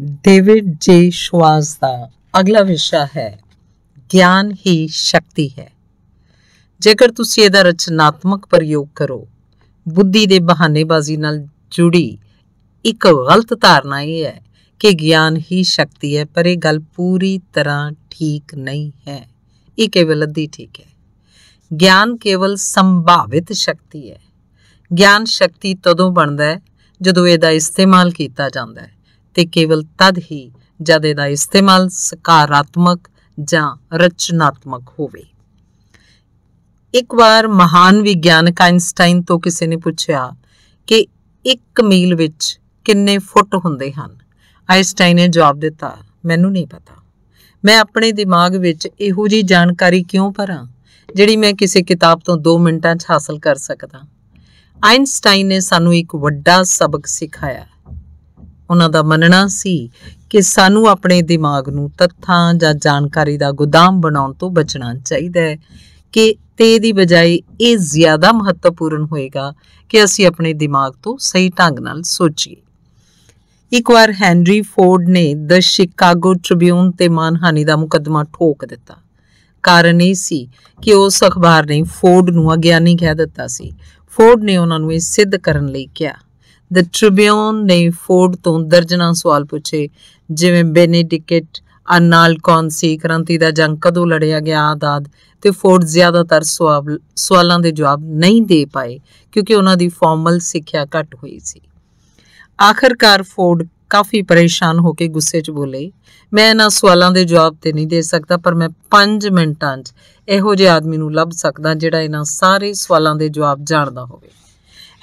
David ਜੇ ਸ਼ਵਾਸ ਦਾ ਅਗਲਾ ਵਿਸ਼ਾ ਹੈ ਗਿਆਨ ਹੀ ਸ਼ਕਤੀ ਹੈ ਜੇਕਰ ਤੁਸੀਂ ਇਹਦਾ ਰਚਨਾਤਮਕ ਪ੍ਰਯੋਗ ਕਰੋ ਬੁੱਧੀ ਦੇ ਬਹਾਨੇਬਾਜ਼ੀ ਨਾਲ ਜੁੜੀ ਇੱਕ ਗਲਤ ਧਾਰਨਾ ਇਹ ਹੈ ਕਿ ਗਿਆਨ ਹੀ ਸ਼ਕਤੀ ਹੈ ਪਰ ਇਹ ਗੱਲ ਪੂਰੀ ਤਰ੍ਹਾਂ ਠੀਕ ਨਹੀਂ ਹੈ ਇਹ ਕੇਵਲ ਅੱਧੀ ਠੀਕ ਹੈ ਗਿਆਨ ਕੇਵਲ ਸੰਭਾਵਿਤ ਸ਼ਕਤੀ ਹੈ ਗਿਆਨ ਸ਼ਕਤੀ ਤਦੋਂ ਬਣਦਾ ਹੈ ਜਦੋਂ ਇਹਦਾ ਇਸਤੇਮਾਲ ਕੀਤਾ ਜਾਂਦਾ ਹੈ ਤੇ ਕੇਵਲ ਤਦ ਹੀ ਜਦ ਇਹਦਾ ਇਸਤੇਮਾਲ ਸਕਾਰਾਤਮਕ ਜਾਂ ਰਚਨਾਤਮਕ ਹੋਵੇ ਇੱਕ ਵਾਰ ਮਹਾਨ ਵਿਗਿਆਨਕ ਆਇਨਸਟਾਈਨ ਤੋਂ ਕਿਸੇ ਨੇ ਪੁੱਛਿਆ ਕਿ 1 ਮੀਲ ਵਿੱਚ ਕਿੰਨੇ ਫੁੱਟ ਹੁੰਦੇ ਹਨ ਆਇਨਸਟਾਈਨ ਨੇ ਜਵਾਬ ਦਿੱਤਾ ਮੈਨੂੰ ਨਹੀਂ ਪਤਾ ਮੈਂ ਆਪਣੇ ਦਿਮਾਗ ਵਿੱਚ ਇਹੋ ਜੀ ਜਾਣਕਾਰੀ ਕਿਉਂ ਭਰਾਂ ਜਿਹੜੀ ਮੈਂ ਕਿਸੇ ਕਿਤਾਬ ਤੋਂ 2 ਮਿੰਟਾਂ 'ਚ ਹਾਸਲ ਕਰ ਸਕਦਾ ਆਇਨਸਟਾਈਨ ਨੇ ਸਾਨੂੰ ਇੱਕ ਵੱਡਾ ਸਬਕ ਸਿਖਾਇਆ ਉਹਨਾਂ ਦਾ ਮੰਨਣਾ ਸੀ ਕਿ ਸਾਨੂੰ ਆਪਣੇ ਦਿਮਾਗ ਨੂੰ ਤੱਥਾਂ ਜਾਂ ਜਾਣਕਾਰੀ ਦਾ ਗੋਦਾਮ ਬਣਾਉਣ ਤੋਂ ਬਚਣਾ ਚਾਹੀਦਾ ਹੈ ਕਿ ਤੇ ਦੀ ਬਜਾਏ ਇਹ ਜ਼ਿਆਦਾ ਮਹੱਤਵਪੂਰਨ ਹੋਏਗਾ ਕਿ ਅਸੀਂ ਆਪਣੇ ਦਿਮਾਗ ਤੋਂ ਸਹੀ ਢੰਗ ਨਾਲ ਸੋਚੀਏ ਇੱਕ ਵਾਰ ਹੈਨਰੀ ਫੋਰਡ ਨੇ ਦ ਸ਼ਿਕਾਗੋ ਟ੍ਰਿਬਿਊਨ ਤੇ ਮਾਨਹਾਨੀ ਦਾ ਮੁਕੱਦਮਾ ਠੋਕ ਦਿੱਤਾ ਕਾਰਨ ਇਹ ਸੀ ਕਿ ਉਸ ਅਖਬਾਰ ਨੇ ਫੋਰਡ ਨੂੰ ਅਗਿਆਨੀ ਕਹਿ ਦਿੱਤਾ ਸੀ ਫੋਰਡ ਨੇ ਉਹਨਾਂ ਨੂੰ ਇਹ ਸਿੱਧ ਕਰਨ ਲਈ ਕਿਹਾ ਦ ਟ੍ਰਿਬਿਊਨ ਨੇ ਫੋਰਡ ਤੋਂ ਦਰਜਨਾਂ ਸਵਾਲ ਪੁੱਛੇ ਜਿਵੇਂ ਬੈਨੇਡਿਕਟ ਅਨਾਲ ਕੌਨਸੀ ਸੀ ਕ੍ਰਾਂਤੀ ਦਾ ਜੰਗ ਕਦੋਂ ਲੜਿਆ ਗਿਆ ਆਦਾਦ ਤੇ ਫੋਰਡ ਜ਼ਿਆਦਾਤਰ ਸਵਾਲਾਂ ਦੇ ਜਵਾਬ ਨਹੀਂ ਦੇ ਪਾਏ ਕਿਉਂਕਿ ਉਹਨਾਂ ਦੀ ਫਾਰਮਲ ਸਿੱਖਿਆ ਘੱਟ ਹੋਈ ਸੀ ਆਖਰਕਾਰ ਫੋਰਡ ਕਾਫੀ ਪਰੇਸ਼ਾਨ ਹੋ ਕੇ ਗੁੱਸੇ 'ਚ ਬੋਲੇ ਮੈਂ ਇਹਨਾਂ ਸਵਾਲਾਂ ਦੇ ਜਵਾਬ ਤੇ ਨਹੀਂ ਦੇ ਸਕਦਾ ਪਰ ਮੈਂ 5 ਮਿੰਟਾਂ 'ਚ ਇਹੋ ਜਿਹੇ ਆਦਮੀ ਨੂੰ ਲੱਭ ਸਕਦਾ ਜਿਹੜਾ ਇਹਨਾਂ ਸਾਰੇ ਸਵਾਲਾਂ ਦੇ ਜਵਾਬ ਜਾਣਦਾ ਹੋਵੇ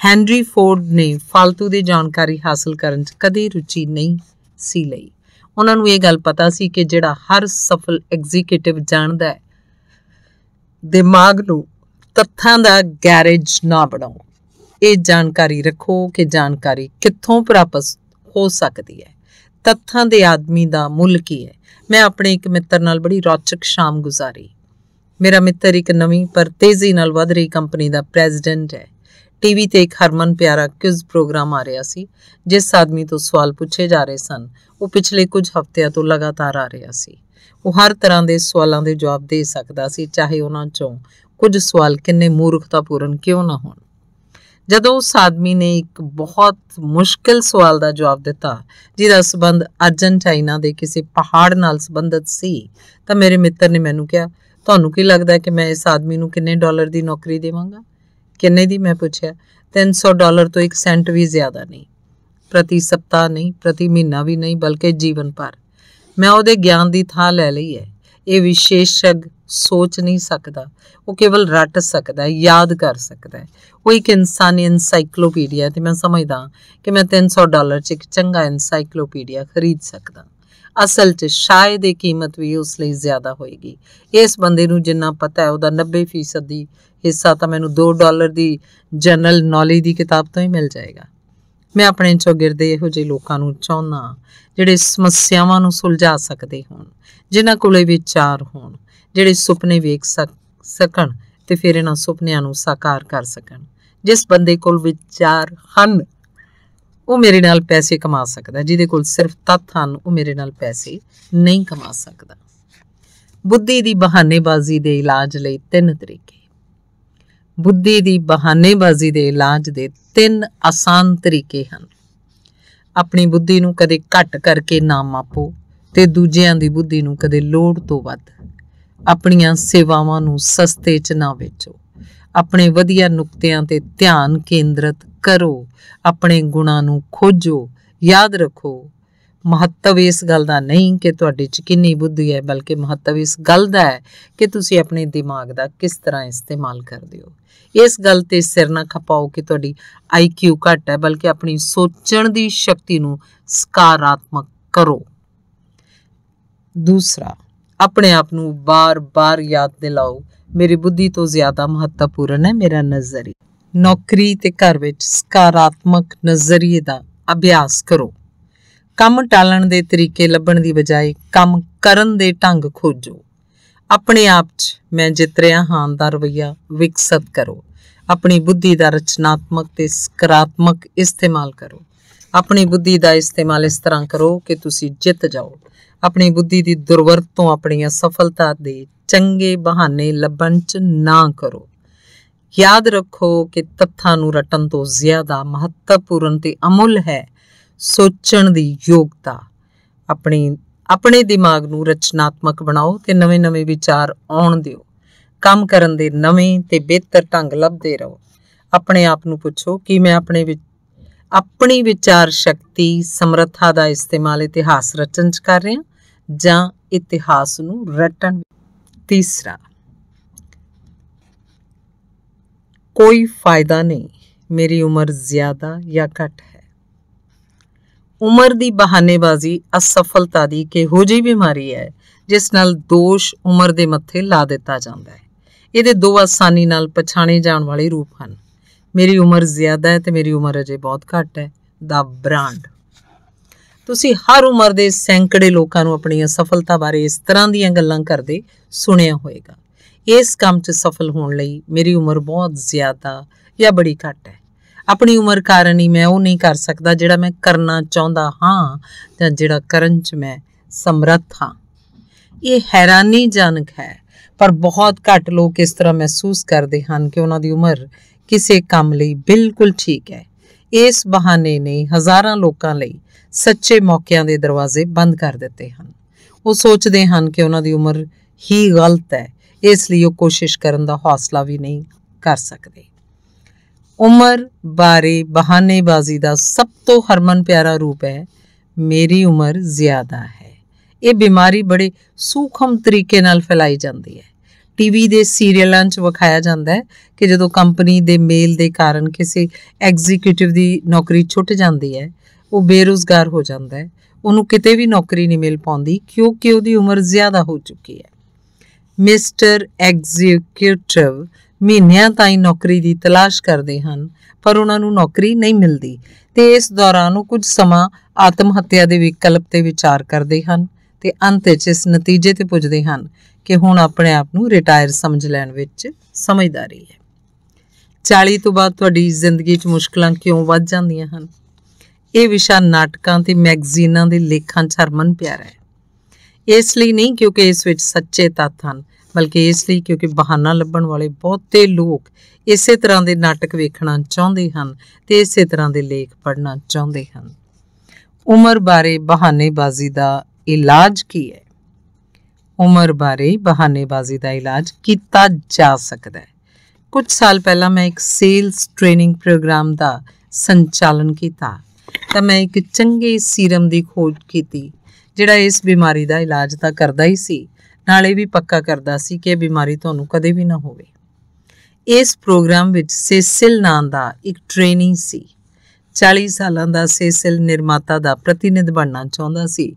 ਹੈਨਰੀ ਫੋਰਡ ਨੇ ਫालतू ਦੀ ਜਾਣਕਾਰੀ ਹਾਸਲ ਕਰਨ 'ਚ ਕਦੇ ਰੁਚੀ ਨਹੀਂ ਸੀ ਲਈ ਉਹਨਾਂ ਨੂੰ ਇਹ ਗੱਲ ਪਤਾ ਸੀ ਕਿ ਜਿਹੜਾ ਹਰ ਸਫਲ ਐਗਜ਼ੀਕਿਊਟਿਵ ਜਾਣਦਾ ਹੈ ਦਿਮਾਗ ਨੂੰ ਤੱਥਾਂ ਦਾ ਗੈਰੇਜ ਨਾ ਬਣਾਓ ਇਹ ਜਾਣਕਾਰੀ ਰੱਖੋ ਕਿ ਜਾਣਕਾਰੀ ਕਿੱਥੋਂ ਪ੍ਰਾਪਤ ਹੋ ਸਕਦੀ ਹੈ ਤੱਥਾਂ ਦੇ ਆਦਮੀ ਦਾ ਮੁੱਲ ਕੀ ਹੈ ਮੈਂ ਆਪਣੇ ਇੱਕ ਮਿੱਤਰ ਨਾਲ ਬੜੀ ਰੌਚਕ ਸ਼ਾਮ ਗੁਜ਼ਾਰੀ ਮੇਰਾ ਮਿੱਤਰ ਇੱਕ ਨਵੀਂ ਪਰ ਤੇਜ਼ੀ ਨਾਲ ਵਧ ਰਹੀ ਕੰਪਨੀ ਦਾ ਪ੍ਰੈਜ਼ੀਡੈਂਟ ਹੈ ਟੀਵੀ ਤੇ ਇੱਕ ਹਰਮਨ ਪਿਆਰਾ ਕਿਜ਼ ਪ੍ਰੋਗਰਾਮ ਆ ਰਿਹਾ ਸੀ ਜਿਸ ਆਦਮੀ ਤੋਂ ਸਵਾਲ ਪੁੱਛੇ ਜਾ ਰਹੇ ਸਨ ਉਹ ਪਿਛਲੇ ਕੁਝ ਹਫ਼ਤਿਆਂ ਤੋਂ ਲਗਾਤਾਰ ਆ ਰਿਹਾ ਸੀ ਉਹ ਹਰ ਤਰ੍ਹਾਂ ਦੇ ਸਵਾਲਾਂ ਦੇ ਜਵਾਬ ਦੇ ਸਕਦਾ ਸੀ ਚਾਹੇ ਉਹਨਾਂ ਚੋਂ ਕੁਝ ਸਵਾਲ ਕਿੰਨੇ ਮੂਰਖਤਾਪੂਰਨ ਕਿਉਂ ਨਾ ਹੋਣ ਜਦੋਂ ਉਸ ਆਦਮੀ ਨੇ ਇੱਕ ਬਹੁਤ ਮੁਸ਼ਕਲ ਸਵਾਲ ਦਾ ਜਵਾਬ ਦਿੱਤਾ ਜਿਹਦਾ ਸਬੰਧ ਅਰਜਨਟਾਈਨਾ ਦੇ ਕਿਸੇ ਪਹਾੜ ਨਾਲ ਸੰਬੰਧਿਤ ਸੀ ਤਾਂ ਮੇਰੇ ਮਿੱਤਰ ਨੇ ਮੈਨੂੰ ਕਿਹਾ ਤੁਹਾਨੂੰ ਕੀ ਲੱਗਦਾ ਕਿ ਮੈਂ ਇਸ ਆਦਮੀ ਨੂੰ ਕਿੰਨੇ ਡਾਲਰ ਦੀ ਨੌਕਰੀ ਦੇਵਾਂਗਾ ਕਿੰਨੇ ਦੀ ਮੈਂ ਪੁੱਛਿਆ 300 ਡਾਲਰ ਤੋਂ 1 ਸੈਂਟ ਵੀ ਜ਼ਿਆਦਾ ਨਹੀਂ ਪ੍ਰਤੀ ਸਪਤਾਹ ਨਹੀਂ ਪ੍ਰਤੀ ਮਹੀਨਾ ਵੀ ਨਹੀਂ ਬਲਕਿ ਜੀਵਨ ਭਰ ਮੈਂ ਉਹਦੇ ਗਿਆਨ ਦੀ ਥਾਂ ਲੈ ਲਈ ਹੈ ਇਹ ਵਿਸ਼ੇਸ਼ਗ ਸੋਚ ਨਹੀਂ ਸਕਦਾ ਉਹ ਕੇਵਲ ਰੱਟ ਸਕਦਾ ਹੈ ਯਾਦ ਕਰ ਸਕਦਾ ਹੈ ਉਹ ਇੱਕ ਇਨਸਾਨੀ ਐਨਸਾਈਕਲੋਪੀਡੀਆ ਤੇ ਮੈਂ ਸਮਝਦਾ ਕਿ ਮੈਂ 300 ਡਾਲਰ 'ਚ ਇੱਕ ਚੰਗਾ ਐਨਸਾਈਕਲੋਪੀਡੀਆ ਖਰੀਦ ਸਕਦਾ ਅਸਲ 'ਚ ਸ਼ਾਇਦ ਇਹ ਕੀਮਤ ਵੀ ਉਸ ਲਈ ਜ਼ਿਆਦਾ ਹੋਏਗੀ ਇਸ ਬੰਦੇ ਨੂੰ ਜਿੰਨਾ ਪਤਾ ਹੈ ਉਹਦਾ 90% ਦੀ ਹਿੱਸਾ ਤਾਂ ਮੈਨੂੰ 2 ਡਾਲਰ ਦੀ ਜਨਰਲ ਨੌਲੇਜ ਦੀ ਕਿਤਾਬ ਤੋਂ ਹੀ ਮਿਲ ਜਾਏਗਾ ਮੈਂ ਆਪਣੇ ਗਿਰਦੇ ਇਹੋ ਜਿਹੇ ਲੋਕਾਂ ਨੂੰ ਚਾਹੁੰਦਾ ਜਿਹੜੇ ਸਮੱਸਿਆਵਾਂ ਨੂੰ ਸੁਲਝਾ ਸਕਦੇ ਹੋਣ ਜਿਨ੍ਹਾਂ ਕੋਲੇ ਵਿਚਾਰ ਹੋਣ ਜਿਹੜੇ ਸੁਪਨੇ ਵੇਖ ਸਕਣ ਤੇ ਫਿਰ ਇਹਨਾਂ ਸੁਪਨਿਆਂ ਨੂੰ ਸਾਕਾਰ ਕਰ ਸਕਣ ਜਿਸ ਬੰਦੇ ਕੋਲ ਵਿਚਾਰ ਹਨ ਉਹ ਮੇਰੇ ਨਾਲ ਪੈਸੇ ਕਮਾ ਸਕਦਾ ਜਿਹਦੇ ਕੋਲ ਸਿਰਫ ਤੱਤ ਹਨ ਉਹ ਮੇਰੇ ਨਾਲ ਪੈਸੇ ਨਹੀਂ ਕਮਾ ਸਕਦਾ ਬੁੱਧੀ ਦੀ ਬਹਾਨੇਬਾਜ਼ੀ ਦੇ ਇਲਾਜ ਲਈ ਤਿੰਨ ਤਰੀਕੇ ਬੁੱਧੀ ਦੀ ਬਹਾਨੇਬਾਜ਼ੀ ਦੇ ਇਲਾਜ ਦੇ ਤਿੰਨ ਆਸਾਨ ਤਰੀਕੇ ਹਨ ਆਪਣੀ ਬੁੱਧੀ ਨੂੰ ਕਦੇ ਘੱਟ ਕਰਕੇ ਨਾ ਮਾਪੋ ਤੇ ਦੂਜਿਆਂ ਦੀ ਬੁੱਧੀ ਨੂੰ ਕਦੇ ਲੋੜ ਤੋਂ ਵੱਧ ਆਪਣੀਆਂ ਸੇਵਾਵਾਂ ਨੂੰ ਸਸਤੇ 'ਚ ਨਾ ਵੇਚੋ ਆਪਣੇ ਵਧੀਆ ਨੁਕਤਿਆਂ ਤੇ ਧਿਆਨ ਕੇਂਦਰਤ ਕਰੋ ਆਪਣੇ ਗੁਣਾਂ ਨੂੰ ਖੋਜੋ ਯਾਦ ਰੱਖੋ ਮਹੱਤਵ ਇਸ ਗੱਲ ਦਾ ਨਹੀਂ ਕਿ ਤੁਹਾਡੇ 'ਚ ਕਿੰਨੀ ਬੁੱਧੀ ਹੈ ਬਲਕਿ ਮਹੱਤਵ ਇਸ ਗੱਲ ਦਾ ਹੈ ਕਿ ਤੁਸੀਂ ਆਪਣੇ ਦਿਮਾਗ ਦਾ ਕਿਸ ਤਰ੍ਹਾਂ ਇਸਤੇਮਾਲ ਕਰਦੇ ਹੋ ਇਸ ਗੱਲ ਤੇ ਸਿਰ ਨਾ ਖਪਾਓ ਕਿ ਤੁਹਾਡੀ ਆਈਕਿਊ ਘੱਟ ਹੈ ਬਲਕਿ ਆਪਣੀ ਸੋਚਣ ਦੀ ਸ਼ਕਤੀ ਨੂੰ ਸਕਾਰਾਤਮਕ ਕਰੋ ਦੂਸਰਾ ਆਪਣੇ ਆਪ ਨੂੰ ਬਾਰ-ਬਾਰ ਯਾਦ ਦਿਲਾਓ ਮੇਰੀ ਬੁੱਧੀ ਤੋਂ ਜ਼ਿਆਦਾ ਮਹੱਤਵਪੂਰਨ ਹੈ ਮੇਰਾ ਨਜ਼ਰੀਆ ਨੌਕਰੀ ਤੇ ਘਰ ਵਿੱਚ ਸਕਾਰਾਤਮਕ ਨਜ਼ਰੀਏ ਦਾ ਅਭਿਆਸ ਕਰੋ ਕੰਮ ਟਾਲਣ ਦੇ ਤਰੀਕੇ ਲੱਭਣ ਦੀ ਬਜਾਏ ਕੰਮ ਕਰਨ ਦੇ ਢੰਗ ਖੋਜੋ ਆਪਣੇ ਆਪ 'ਚ ਮੈਂ ਜਿੱਤ ਰਿਹਾ ਹਾਂ ਦਾ ਰਵਈਆ ਵਿਕਸਿਤ ਕਰੋ ਆਪਣੀ ਬੁੱਧੀ ਦਾ ਰਚਨਾਤਮਕ ਤੇ ਸਕਾਰਾਤਮਕ ਇਸਤੇਮਾਲ ਕਰੋ ਆਪਣੀ ਬੁੱਧੀ ਦਾ ਇਸਤੇਮਾਲ ਇਸ ਤਰ੍ਹਾਂ ਕਰੋ ਕਿ ਤੁਸੀਂ ਜਿੱਤ ਜਾਓ ਆਪਣੀ ਬੁੱਧੀ ਦੀ ਦੁਰਵਰਤੋਂ ਆਪਣੀਆਂ ਸਫਲਤਾ ਦੇ ਚੰਗੇ ਬਹਾਨੇ ਲੱਭਣ 'ਚ ਨਾ ਕਰੋ ਯਾਦ ਰੱਖੋ ਕਿ ਤੱਥਾਂ ਨੂੰ ਰਟਣ ਤੋਂ ਜ਼ਿਆਦਾ ਮਹੱਤਵਪੂਰਨ ਤੇ ਅਮੁੱਲ ਹੈ ਸੋਚਣ ਦੀ ਯੋਗਤਾ ਆਪਣੀ ਆਪਣੇ ਦਿਮਾਗ ਨੂੰ ਰਚਨਾਤਮਕ ਬਣਾਓ ਤੇ ਨਵੇਂ-ਨਵੇਂ ਵਿਚਾਰ ਆਉਣ ਦਿਓ ਕੰਮ ਕਰਨ ਦੇ ਨਵੇਂ ਤੇ ਬਿਹਤਰ ਢੰਗ ਲੱਭਦੇ ਰਹੋ ਆਪਣੇ ਆਪ ਨੂੰ ਪੁੱਛੋ ਕਿ ਮੈਂ ਆਪਣੇ ਵਿੱਚ ਆਪਣੀ ਵਿਚਾਰ ਸ਼ਕਤੀ ਸਮਰੱਥਾ ਦਾ ਇਸਤੇਮਾਲ ਇਤਿਹਾਸ ਰਚਨ ਚ ਕਰ ਰਹੇ ਹਾਂ ਜਾਂ ਇਤਿਹਾਸ ਨੂੰ ਰਟਣ ਤੀਸਰਾ ਕੋਈ ਫਾਇਦਾ ਨਹੀਂ ਮੇਰੀ ਉਮਰ ਜ਼ਿਆਦਾ ਜਾਂ ਘੱਟ ਹੈ ਉਮਰ ਦੀ ਬਹਾਨੇਬਾਜ਼ੀ ਅਸਫਲਤਾ ਦੀ ਕਿਹੋ ਜਿਹੀ ਬਿਮਾਰੀ ਹੈ ਜਿਸ ਨਾਲ ਦੋਸ਼ ਉਮਰ ਦੇ ਮੱਥੇ ਲਾ ਦਿੱਤਾ ਜਾਂਦਾ ਹੈ ਇਹਦੇ ਦੋ ਆਸਾਨੀ ਨਾਲ ਪਛਾਣੇ ਜਾਣ ਵਾਲੇ ਰੂਪ ਹਨ ਮੇਰੀ ਉਮਰ ਜ਼ਿਆਦਾ ਹੈ ਤੇ ਮੇਰੀ ਉਮਰ ਅਜੇ ਬਹੁਤ ਘੱਟ ਹੈ ਦਾ ਬ੍ਰਾਂਡ ਤੁਸੀਂ ਹਰ ਉਮਰ ਦੇ ਸੈਂਕੜੇ ਲੋਕਾਂ ਨੂੰ ਆਪਣੀ ਸਫਲਤਾ ਬਾਰੇ ਇਸ ਤਰ੍ਹਾਂ ਦੀਆਂ ਗੱਲਾਂ ਕਰਦੇ ਸੁਣਿਆ ਹੋਵੇਗਾ ਇਸ ਕੰਮ 'ਚ ਸਫਲ ਹੋਣ ਲਈ ਮੇਰੀ ਉਮਰ ਬਹੁਤ ਜ਼ਿਆਦਾ ਜਾਂ ਬੜੀ ਘੱਟ ਹੈ ਆਪਣੀ ਉਮਰ ਕਾਰਨ ਹੀ ਮੈਂ ਉਹ ਨਹੀਂ ਕਰ ਸਕਦਾ ਜਿਹੜਾ ਮੈਂ ਕਰਨਾ ਚਾਹੁੰਦਾ ਹਾਂ ਜਾਂ ਜਿਹੜਾ ਕਰਨ 'ਚ ਮੈਂ ਸਮਰੱਥ ਹਾਂ ਇਹ ਹੈਰਾਨੀਜਨਕ ਹੈ ਪਰ ਬਹੁਤ ਘੱਟ ਲੋਕ ਇਸ ਤਰ੍ਹਾਂ ਮਹਿਸੂਸ ਕਰਦੇ ਹਨ ਕਿ ਉਹਨਾਂ ਦੀ ਉਮਰ ਕਿਸੇ ਕੰਮ ਲਈ ਬਿਲਕੁਲ ਠੀਕ ਹੈ ਇਸ ਬਹਾਨੇ ਨੇ ਹਜ਼ਾਰਾਂ ਲੋਕਾਂ ਲਈ ਸੱਚੇ ਮੌਕਿਆਂ ਦੇ ਦਰਵਾਜ਼ੇ ਬੰਦ ਕਰ ਦਿੱਤੇ ਹਨ ਉਹ ਸੋਚਦੇ ਹਨ ਕਿ ਉਹਨਾਂ ਦੀ ਉਮਰ ਹੀ ਗਲਤ ਹੈ ਇਸ ਲਈ ਉਹ ਕੋਸ਼ਿਸ਼ ਕਰਨ ਦਾ ਹੌਸਲਾ ਵੀ ਨਹੀਂ ਕਰ ਸਕਦੇ ਉਮਰ ਬਾਰੇ ਬਹਾਨੇਬਾਜ਼ੀ ਦਾ ਸਭ ਤੋਂ ਹਰਮਨ ਪਿਆਰਾ ਰੂਪ ਹੈ ਮੇਰੀ ਉਮਰ ਜ਼ਿਆਦਾ ਹੈ ਇਹ ਬਿਮਾਰੀ ਬੜੇ ਸੂਖਮ ਤਰੀਕੇ ਨਾਲ ਫੈਲਾਈ ਜਾਂਦੀ ਹੈ ਟੀਵੀ ਦੇ ਸੀਰੀਅਲਾਂ 'ਚ ਵਿਖਾਇਆ ਜਾਂਦਾ ਹੈ ਕਿ ਜਦੋਂ ਕੰਪਨੀ ਦੇ ਮੇਲ ਦੇ ਕਾਰਨ ਕਿਸੇ ਐਗਜ਼ੀਕਿਊਟਿਵ ਦੀ ਨੌਕਰੀ ਛੁੱਟ ਜਾਂਦੀ ਹੈ ਉਹ ਬੇਰੋਜ਼ਗਾਰ ਹੋ ਜਾਂਦਾ ਹੈ ਉਹਨੂੰ ਕਿਤੇ ਵੀ ਨੌਕਰੀ ਨਹੀਂ ਮਿਲ ਪਾਉਂਦੀ ਕਿਉਂਕਿ ਉਹਦੀ ਉਮਰ ਜ਼ਿਆਦਾ ਹੋ ਚੁੱਕੀ ਹੈ ਮਿਸਟਰ ਐਗਜ਼ੀਕਿਊਟਿਵ ਮਹੀਨਿਆਂ ਤਾਈਂ ਨੌਕਰੀ ਦੀ ਤਲਾਸ਼ ਕਰਦੇ ਹਨ ਪਰ ਉਹਨਾਂ ਨੂੰ ਨੌਕਰੀ ਨਹੀਂ ਮਿਲਦੀ ਤੇ ਇਸ ਦੌਰਾਨ ਉਹ ਕੁਝ ਸਮਾਂ ਆਤਮ ਹੱਤਿਆ ਦੇ ਵਿਕਲਪ ਤੇ ਵਿਚਾਰ ਕਰਦੇ ਹਨ ਤੇ ਅੰਤ ਵਿੱਚ ਇਸ ਨਤੀਜੇ ਤੇ ਪੁੱਜਦੇ ਹਨ ਕਿ ਹੁਣ ਆਪਣੇ ਆਪ ਨੂੰ ਰਿਟਾਇਰ ਸਮਝ ਲੈਣ ਵਿੱਚ ਸਮਝਦਾਰੀ ਹੈ 40 ਤੋਂ ਬਾਅਦ ਤੁਹਾਡੀ ਜ਼ਿੰਦਗੀ 'ਚ ਮੁਸ਼ਕਲਾਂ ਕਿਉਂ ਵੱਧ ਜਾਂਦੀਆਂ ਹਨ ਇਹ ਵਿਸ਼ਾ ਨਾਟਕਾਂ ਤੇ ਮੈਗਜ਼ੀਨਾਂ ਦੇ ਲੇਖਾਂ 'ਚ ਹਰਮਨ ਪਿਆਰਾ ਹੈ ਇਸ ਲਈ ਨਹੀਂ ਕਿਉਂਕਿ ਇਸ ਵਿੱਚ ਸੱਚੇ ਤੱਥ ਹਨ ਬਲਕਿ ਇਸ ਲਈ ਕਿਉਂਕਿ ਬਹਾਨਾ ਲੱਭਣ ਵਾਲੇ ਬਹੁਤੇ ਲੋਕ ਇਸੇ ਤਰ੍ਹਾਂ ਦੇ ਨਾਟਕ ਵੇਖਣਾ ਚਾਹੁੰਦੇ ਹਨ ਤੇ ਇਸੇ ਤਰ੍ਹਾਂ ਦੇ ਲੇਖ ਪੜ੍ਹਨਾ ਚਾਹੁੰਦੇ ਹਨ ਉਮਰ ਬਾਰੇ ਬਹਾਨੇਬਾਜ਼ੀ ਦਾ ਇਲਾਜ ਕੀ ਹੈ ਉਮਰ ਬਾਰੇ ਬਹਾਨੇਬਾਜ਼ੀ ਦਾ ਇਲਾਜ ਕੀਤਾ ਜਾ ਸਕਦਾ ਹੈ ਕੁਝ ਸਾਲ ਪਹਿਲਾਂ ਮੈਂ ਇੱਕ ਸੇਲਸ ਟ੍ਰੇਨਿੰਗ ਪ੍ਰੋਗਰਾਮ ਦਾ ਸੰਚਾਲਨ ਕੀਤਾ ਤਾਂ ਮੈਂ ਇੱਕ ਚੰਗੇ ਸੀਰਮ ਦੀ ਖੋਜ ਕੀਤੀ ਜਿਹੜਾ ਇਸ ਬਿਮਾਰੀ ਦਾ ਇਲਾਜ ਤਾਂ ਕਰਦਾ ਹੀ ਸੀ ਨਾਲੇ ਵੀ ਪੱਕਾ ਕਰਦਾ ਸੀ ਕਿ ਇਹ ਬਿਮਾਰੀ ਤੁਹਾਨੂੰ ਕਦੇ ਵੀ ਨਾ ਹੋਵੇ ਇਸ ਪ੍ਰੋਗਰਾਮ ਵਿੱਚ ਸੇਸਿਲ ਨਾਂ ਦਾ ਇੱਕ ਟ੍ਰੇਨਿੰਗ ਸੀ 40 ਸਾਲਾਂ ਦਾ ਸੇਸਿਲ ਨਿਰਮਾਤਾ ਦਾ ਪ੍ਰਤੀਨਿਧ ਬਣਨਾ ਚਾਹੁੰਦਾ ਸੀ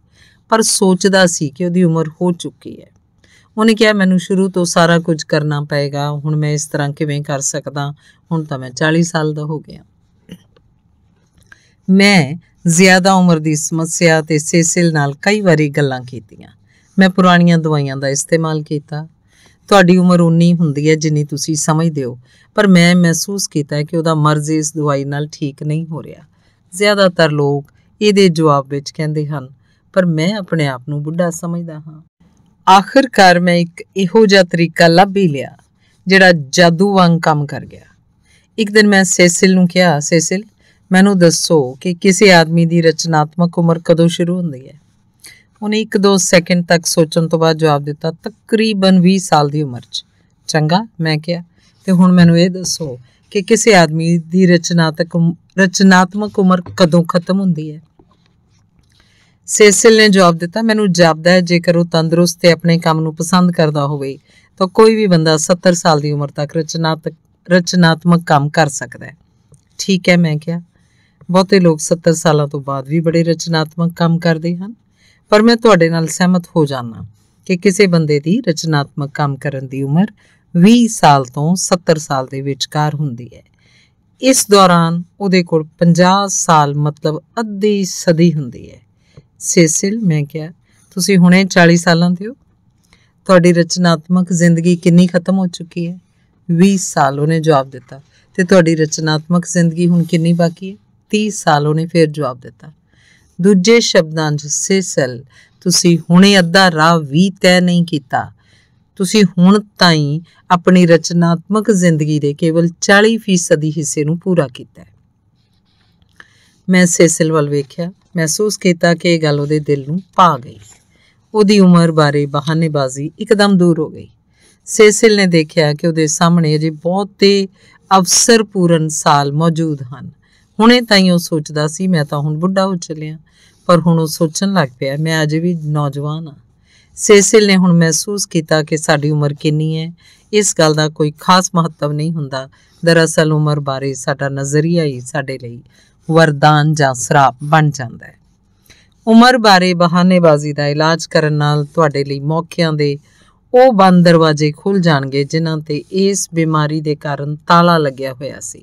ਪਰ ਸੋਚਦਾ ਸੀ ਕਿ ਉਹਦੀ ਉਮਰ ਹੋ ਚੁੱਕੀ ਹੈ ਉਹਨੇ ਕਿਹਾ ਮੈਨੂੰ ਸ਼ੁਰੂ ਤੋਂ ਸਾਰਾ ਕੁਝ ਕਰਨਾ ਪਏਗਾ ਹੁਣ ਮੈਂ ਇਸ ਤਰ੍ਹਾਂ ਕਿਵੇਂ ਕਰ ਸਕਦਾ ਹੁਣ ਤਾਂ ਮੈਂ 40 ਸਾਲ ਦਾ ਹੋ ਗਿਆ ਮੈਂ ਜ਼ਿਆਦਾ ਉਮਰ ਦੀ ਸਮੱਸਿਆ ਤੇ ਸੇਸਿਲ ਨਾਲ ਕਈ ਵਾਰੀ ਗੱਲਾਂ ਕੀਤੀਆਂ ਮੈਂ ਪੁਰਾਣੀਆਂ ਦਵਾਈਆਂ ਦਾ ਇਸਤੇਮਾਲ ਕੀਤਾ ਤੁਹਾਡੀ ਉਮਰ ਉਨੀ ਹੁੰਦੀ ਹੈ ਜਿੰਨੀ ਤੁਸੀਂ ਸਮਝਦੇ ਹੋ ਪਰ ਮੈਂ ਮਹਿਸੂਸ ਕੀਤਾ ਕਿ ਉਹਦਾ ਮਰਜ਼ ਇਸ ਦਵਾਈ ਨਾਲ ਠੀਕ ਨਹੀਂ ਹੋ ਰਿਹਾ ਜ਼ਿਆਦਾਤਰ ਲੋਕ ਇਹਦੇ ਜਵਾਬ ਵਿੱਚ ਕਹਿੰਦੇ ਹਨ ਪਰ ਮੈਂ ਆਪਣੇ ਆਪ ਨੂੰ ਬੁੱਢਾ ਸਮਝਦਾ ਹਾਂ ਆਖਰਕਾਰ ਮੈਂ ਇੱਕ ਇਹੋ ਜਿਹਾ ਤਰੀਕਾ ਲੱਭ ਹੀ ਲਿਆ ਜਿਹੜਾ ਜਾਦੂ ਵਾਂਗ ਕੰਮ ਕਰ ਗਿਆ ਇੱਕ ਦਿਨ ਮੈਂ ਸੇਸਿਲ ਨੂੰ ਕਿਹਾ ਸੇਸਿਲ ਮੈਨੂੰ ਦੱਸੋ ਕਿ ਕਿਸੇ ਆਦਮੀ ਦੀ ਰਚਨਾਤਮਕ ਉਮਰ ਕਦੋਂ ਸ਼ੁਰੂ ਹੁੰਦੀ ਹੈ ਉਹਨੇ 1-2 ਸੈਕਿੰਡ ਤੱਕ ਸੋਚਣ ਤੋਂ ਬਾਅਦ ਜਵਾਬ ਦਿੱਤਾ ਤਕਰੀਬਨ 20 ਸਾਲ ਦੀ ਉਮਰ 'ਚ ਚੰਗਾ ਮੈਂ ਕਿਹਾ ਤੇ ਹੁਣ ਮੈਨੂੰ ਇਹ ਦੱਸੋ ਕਿ ਕਿਸੇ ਆਦਮੀ ਦੀ ਰਚਨਾਤਮਕ ਰਚਨਾਤਮਕ ਉਮਰ ਕਦੋਂ ਖਤਮ ਹੁੰਦੀ ਹੈ ਸੇਸਿਲ ਨੇ ਜਵਾਬ ਦਿੱਤਾ ਮੈਨੂੰ ਜਾਪਦਾ ਹੈ ਜੇਕਰ ਉਹ ਤੰਦਰੁਸਤ ਤੇ ਆਪਣੇ ਕੰਮ ਨੂੰ ਪਸੰਦ ਕਰਦਾ ਹੋਵੇ ਤਾਂ ਕੋਈ ਵੀ ਬੰਦਾ 70 ਸਾਲ ਦੀ ਉਮਰ ਤੱਕ ਰਚਨਾਤਮਕ ਰਚਨਾਤਮਕ ਕੰਮ ਕਰ ਸਕਦਾ ਹੈ ਠੀਕ ਹੈ ਮੈਂ ਕਿਹਾ ਬਹੁਤੇ ਲੋਕ 70 ਸਾਲਾਂ ਤੋਂ ਬਾਅਦ ਵੀ ਬੜੇ ਰਚਨਾਤਮਕ ਕੰਮ ਕਰਦੇ ਹਨ ਪਰ ਮੈਂ ਤੁਹਾਡੇ ਨਾਲ ਸਹਿਮਤ ਹੋ ਜਾਣਾ ਕਿ ਕਿਸੇ ਬੰਦੇ ਦੀ ਰਚਨਾਤਮਕ ਕੰਮ ਕਰਨ ਦੀ ਉਮਰ 20 ਸਾਲ ਤੋਂ 70 ਸਾਲ ਦੇ ਵਿਚਕਾਰ ਹੁੰਦੀ ਹੈ ਇਸ ਦੌਰਾਨ ਉਹਦੇ ਕੋਲ 50 ਸਾਲ ਮਤਲਬ ਅੱਧੀ ਸਦੀ ਹੁੰਦੀ ਹੈ ਸੇਸਿਲ ਮੈਂ ਕਿਹਾ ਤੁਸੀਂ ਹੁਣੇ 40 ਸਾਲਾਂ ਦੇ ਹੋ ਤੁਹਾਡੀ ਰਚਨਾਤਮਕ ਜ਼ਿੰਦਗੀ ਕਿੰਨੀ ਖਤਮ ਹੋ ਚੁੱਕੀ ਹੈ 20 ਸਾਲ ਉਹਨੇ ਜਵਾਬ ਦਿੱਤਾ ਤੇ ਤੁਹਾਡੀ ਰਚਨਾਤਮਕ ਜ਼ਿੰਦਗੀ ਹੁਣ ਕਿੰਨੀ ਬਾਕੀ ਹੈ 30 ਸਾਲ ਉਹਨੇ ਫਿਰ ਜਵਾਬ ਦਿੱਤਾ ਦੂਜੇ ਸ਼ਬਦਾਂ 'ਚ ਸੇਸਲ ਤੁਸੀਂ ਹੁਣੇ ਅੱਧਾ ਰਾਹ ਵੀ ਤੈਅ ਨਹੀਂ ਕੀਤਾ ਤੁਸੀਂ ਹੁਣ ਤਾਈਂ ਆਪਣੀ ਰਚਨਾਤਮਕ ਜ਼ਿੰਦਗੀ ਦੇ ਕੇਵਲ 40% ਹਿੱਸੇ ਨੂੰ ਪੂਰਾ ਕੀਤਾ ਹੈ ਮੈਂ ਸੇਸਲ ਵੱਲ ਵੇਖਿਆ ਮਹਿਸੂਸ ਕੀਤਾ ਕਿ ਇਹ ਗੱਲ ਉਹਦੇ ਦਿਲ ਨੂੰ ਪਾ ਗਈ ਉਹਦੀ ਉਮਰ ਬਾਰੇ ਬਹਾਨੇਬਾਜ਼ੀ ਇੱਕਦਮ ਦੂਰ ਹੋ ਗਈ ਸੇਸਿਲ ਨੇ ਦੇਖਿਆ ਕਿ ਉਹਦੇ ਸਾਹਮਣੇ ਅਜੇ ਬਹੁਤੇ ਅਵਸਰਪੂਰਨ ਸਾਲ ਮੌਜੂਦ ਹਨ ਹੁਣੇ ਤਾਈਂ ਉਹ ਸੋਚਦਾ ਸੀ ਮੈਂ ਤਾਂ ਹੁਣ ਬੁੱਢਾ ਹੋ ਚੱਲਿਆ ਪਰ ਹੁਣ ਉਹ ਸੋਚਣ ਲੱਗ ਪਿਆ ਮੈਂ ਅਜੇ ਵੀ ਨੌਜਵਾਨ ਹਾਂ ਸੇਸਿਲ ਨੇ ਹੁਣ ਮਹਿਸੂਸ ਕੀਤਾ ਕਿ ਸਾਡੀ ਉਮਰ ਕਿੰਨੀ ਹੈ ਇਸ ਗੱਲ ਦਾ ਕੋਈ ਖਾਸ ਮਹੱਤਵ ਨਹੀਂ ਹੁੰਦਾ ਦਰਅਸਲ ਉਮਰ ਬਾਰੇ ਸਾਡਾ ਨਜ਼ਰੀਆ ਹੀ ਸਾਡੇ ਲਈ ਵਰਦਾਨ ਜਾਂ ਸਰਾਪ ਬਣ ਜਾਂਦਾ ਹੈ ਉਮਰ ਬਾਰੇ ਬਹਾਨੇਬਾਜ਼ੀ ਦਾ ਇਲਾਜ ਕਰਨ ਨਾਲ ਤੁਹਾਡੇ ਲਈ ਮੌਕਿਆਂ ਦੇ ਉਹ ਬੰਦ ਦਰਵਾਜ਼ੇ ਖੁੱਲ ਜਾਣਗੇ ਜਿਨ੍ਹਾਂ ਤੇ ਇਸ ਬਿਮਾਰੀ ਦੇ ਕਾਰਨ ਤਾਲਾ ਲੱਗਿਆ ਹੋਇਆ ਸੀ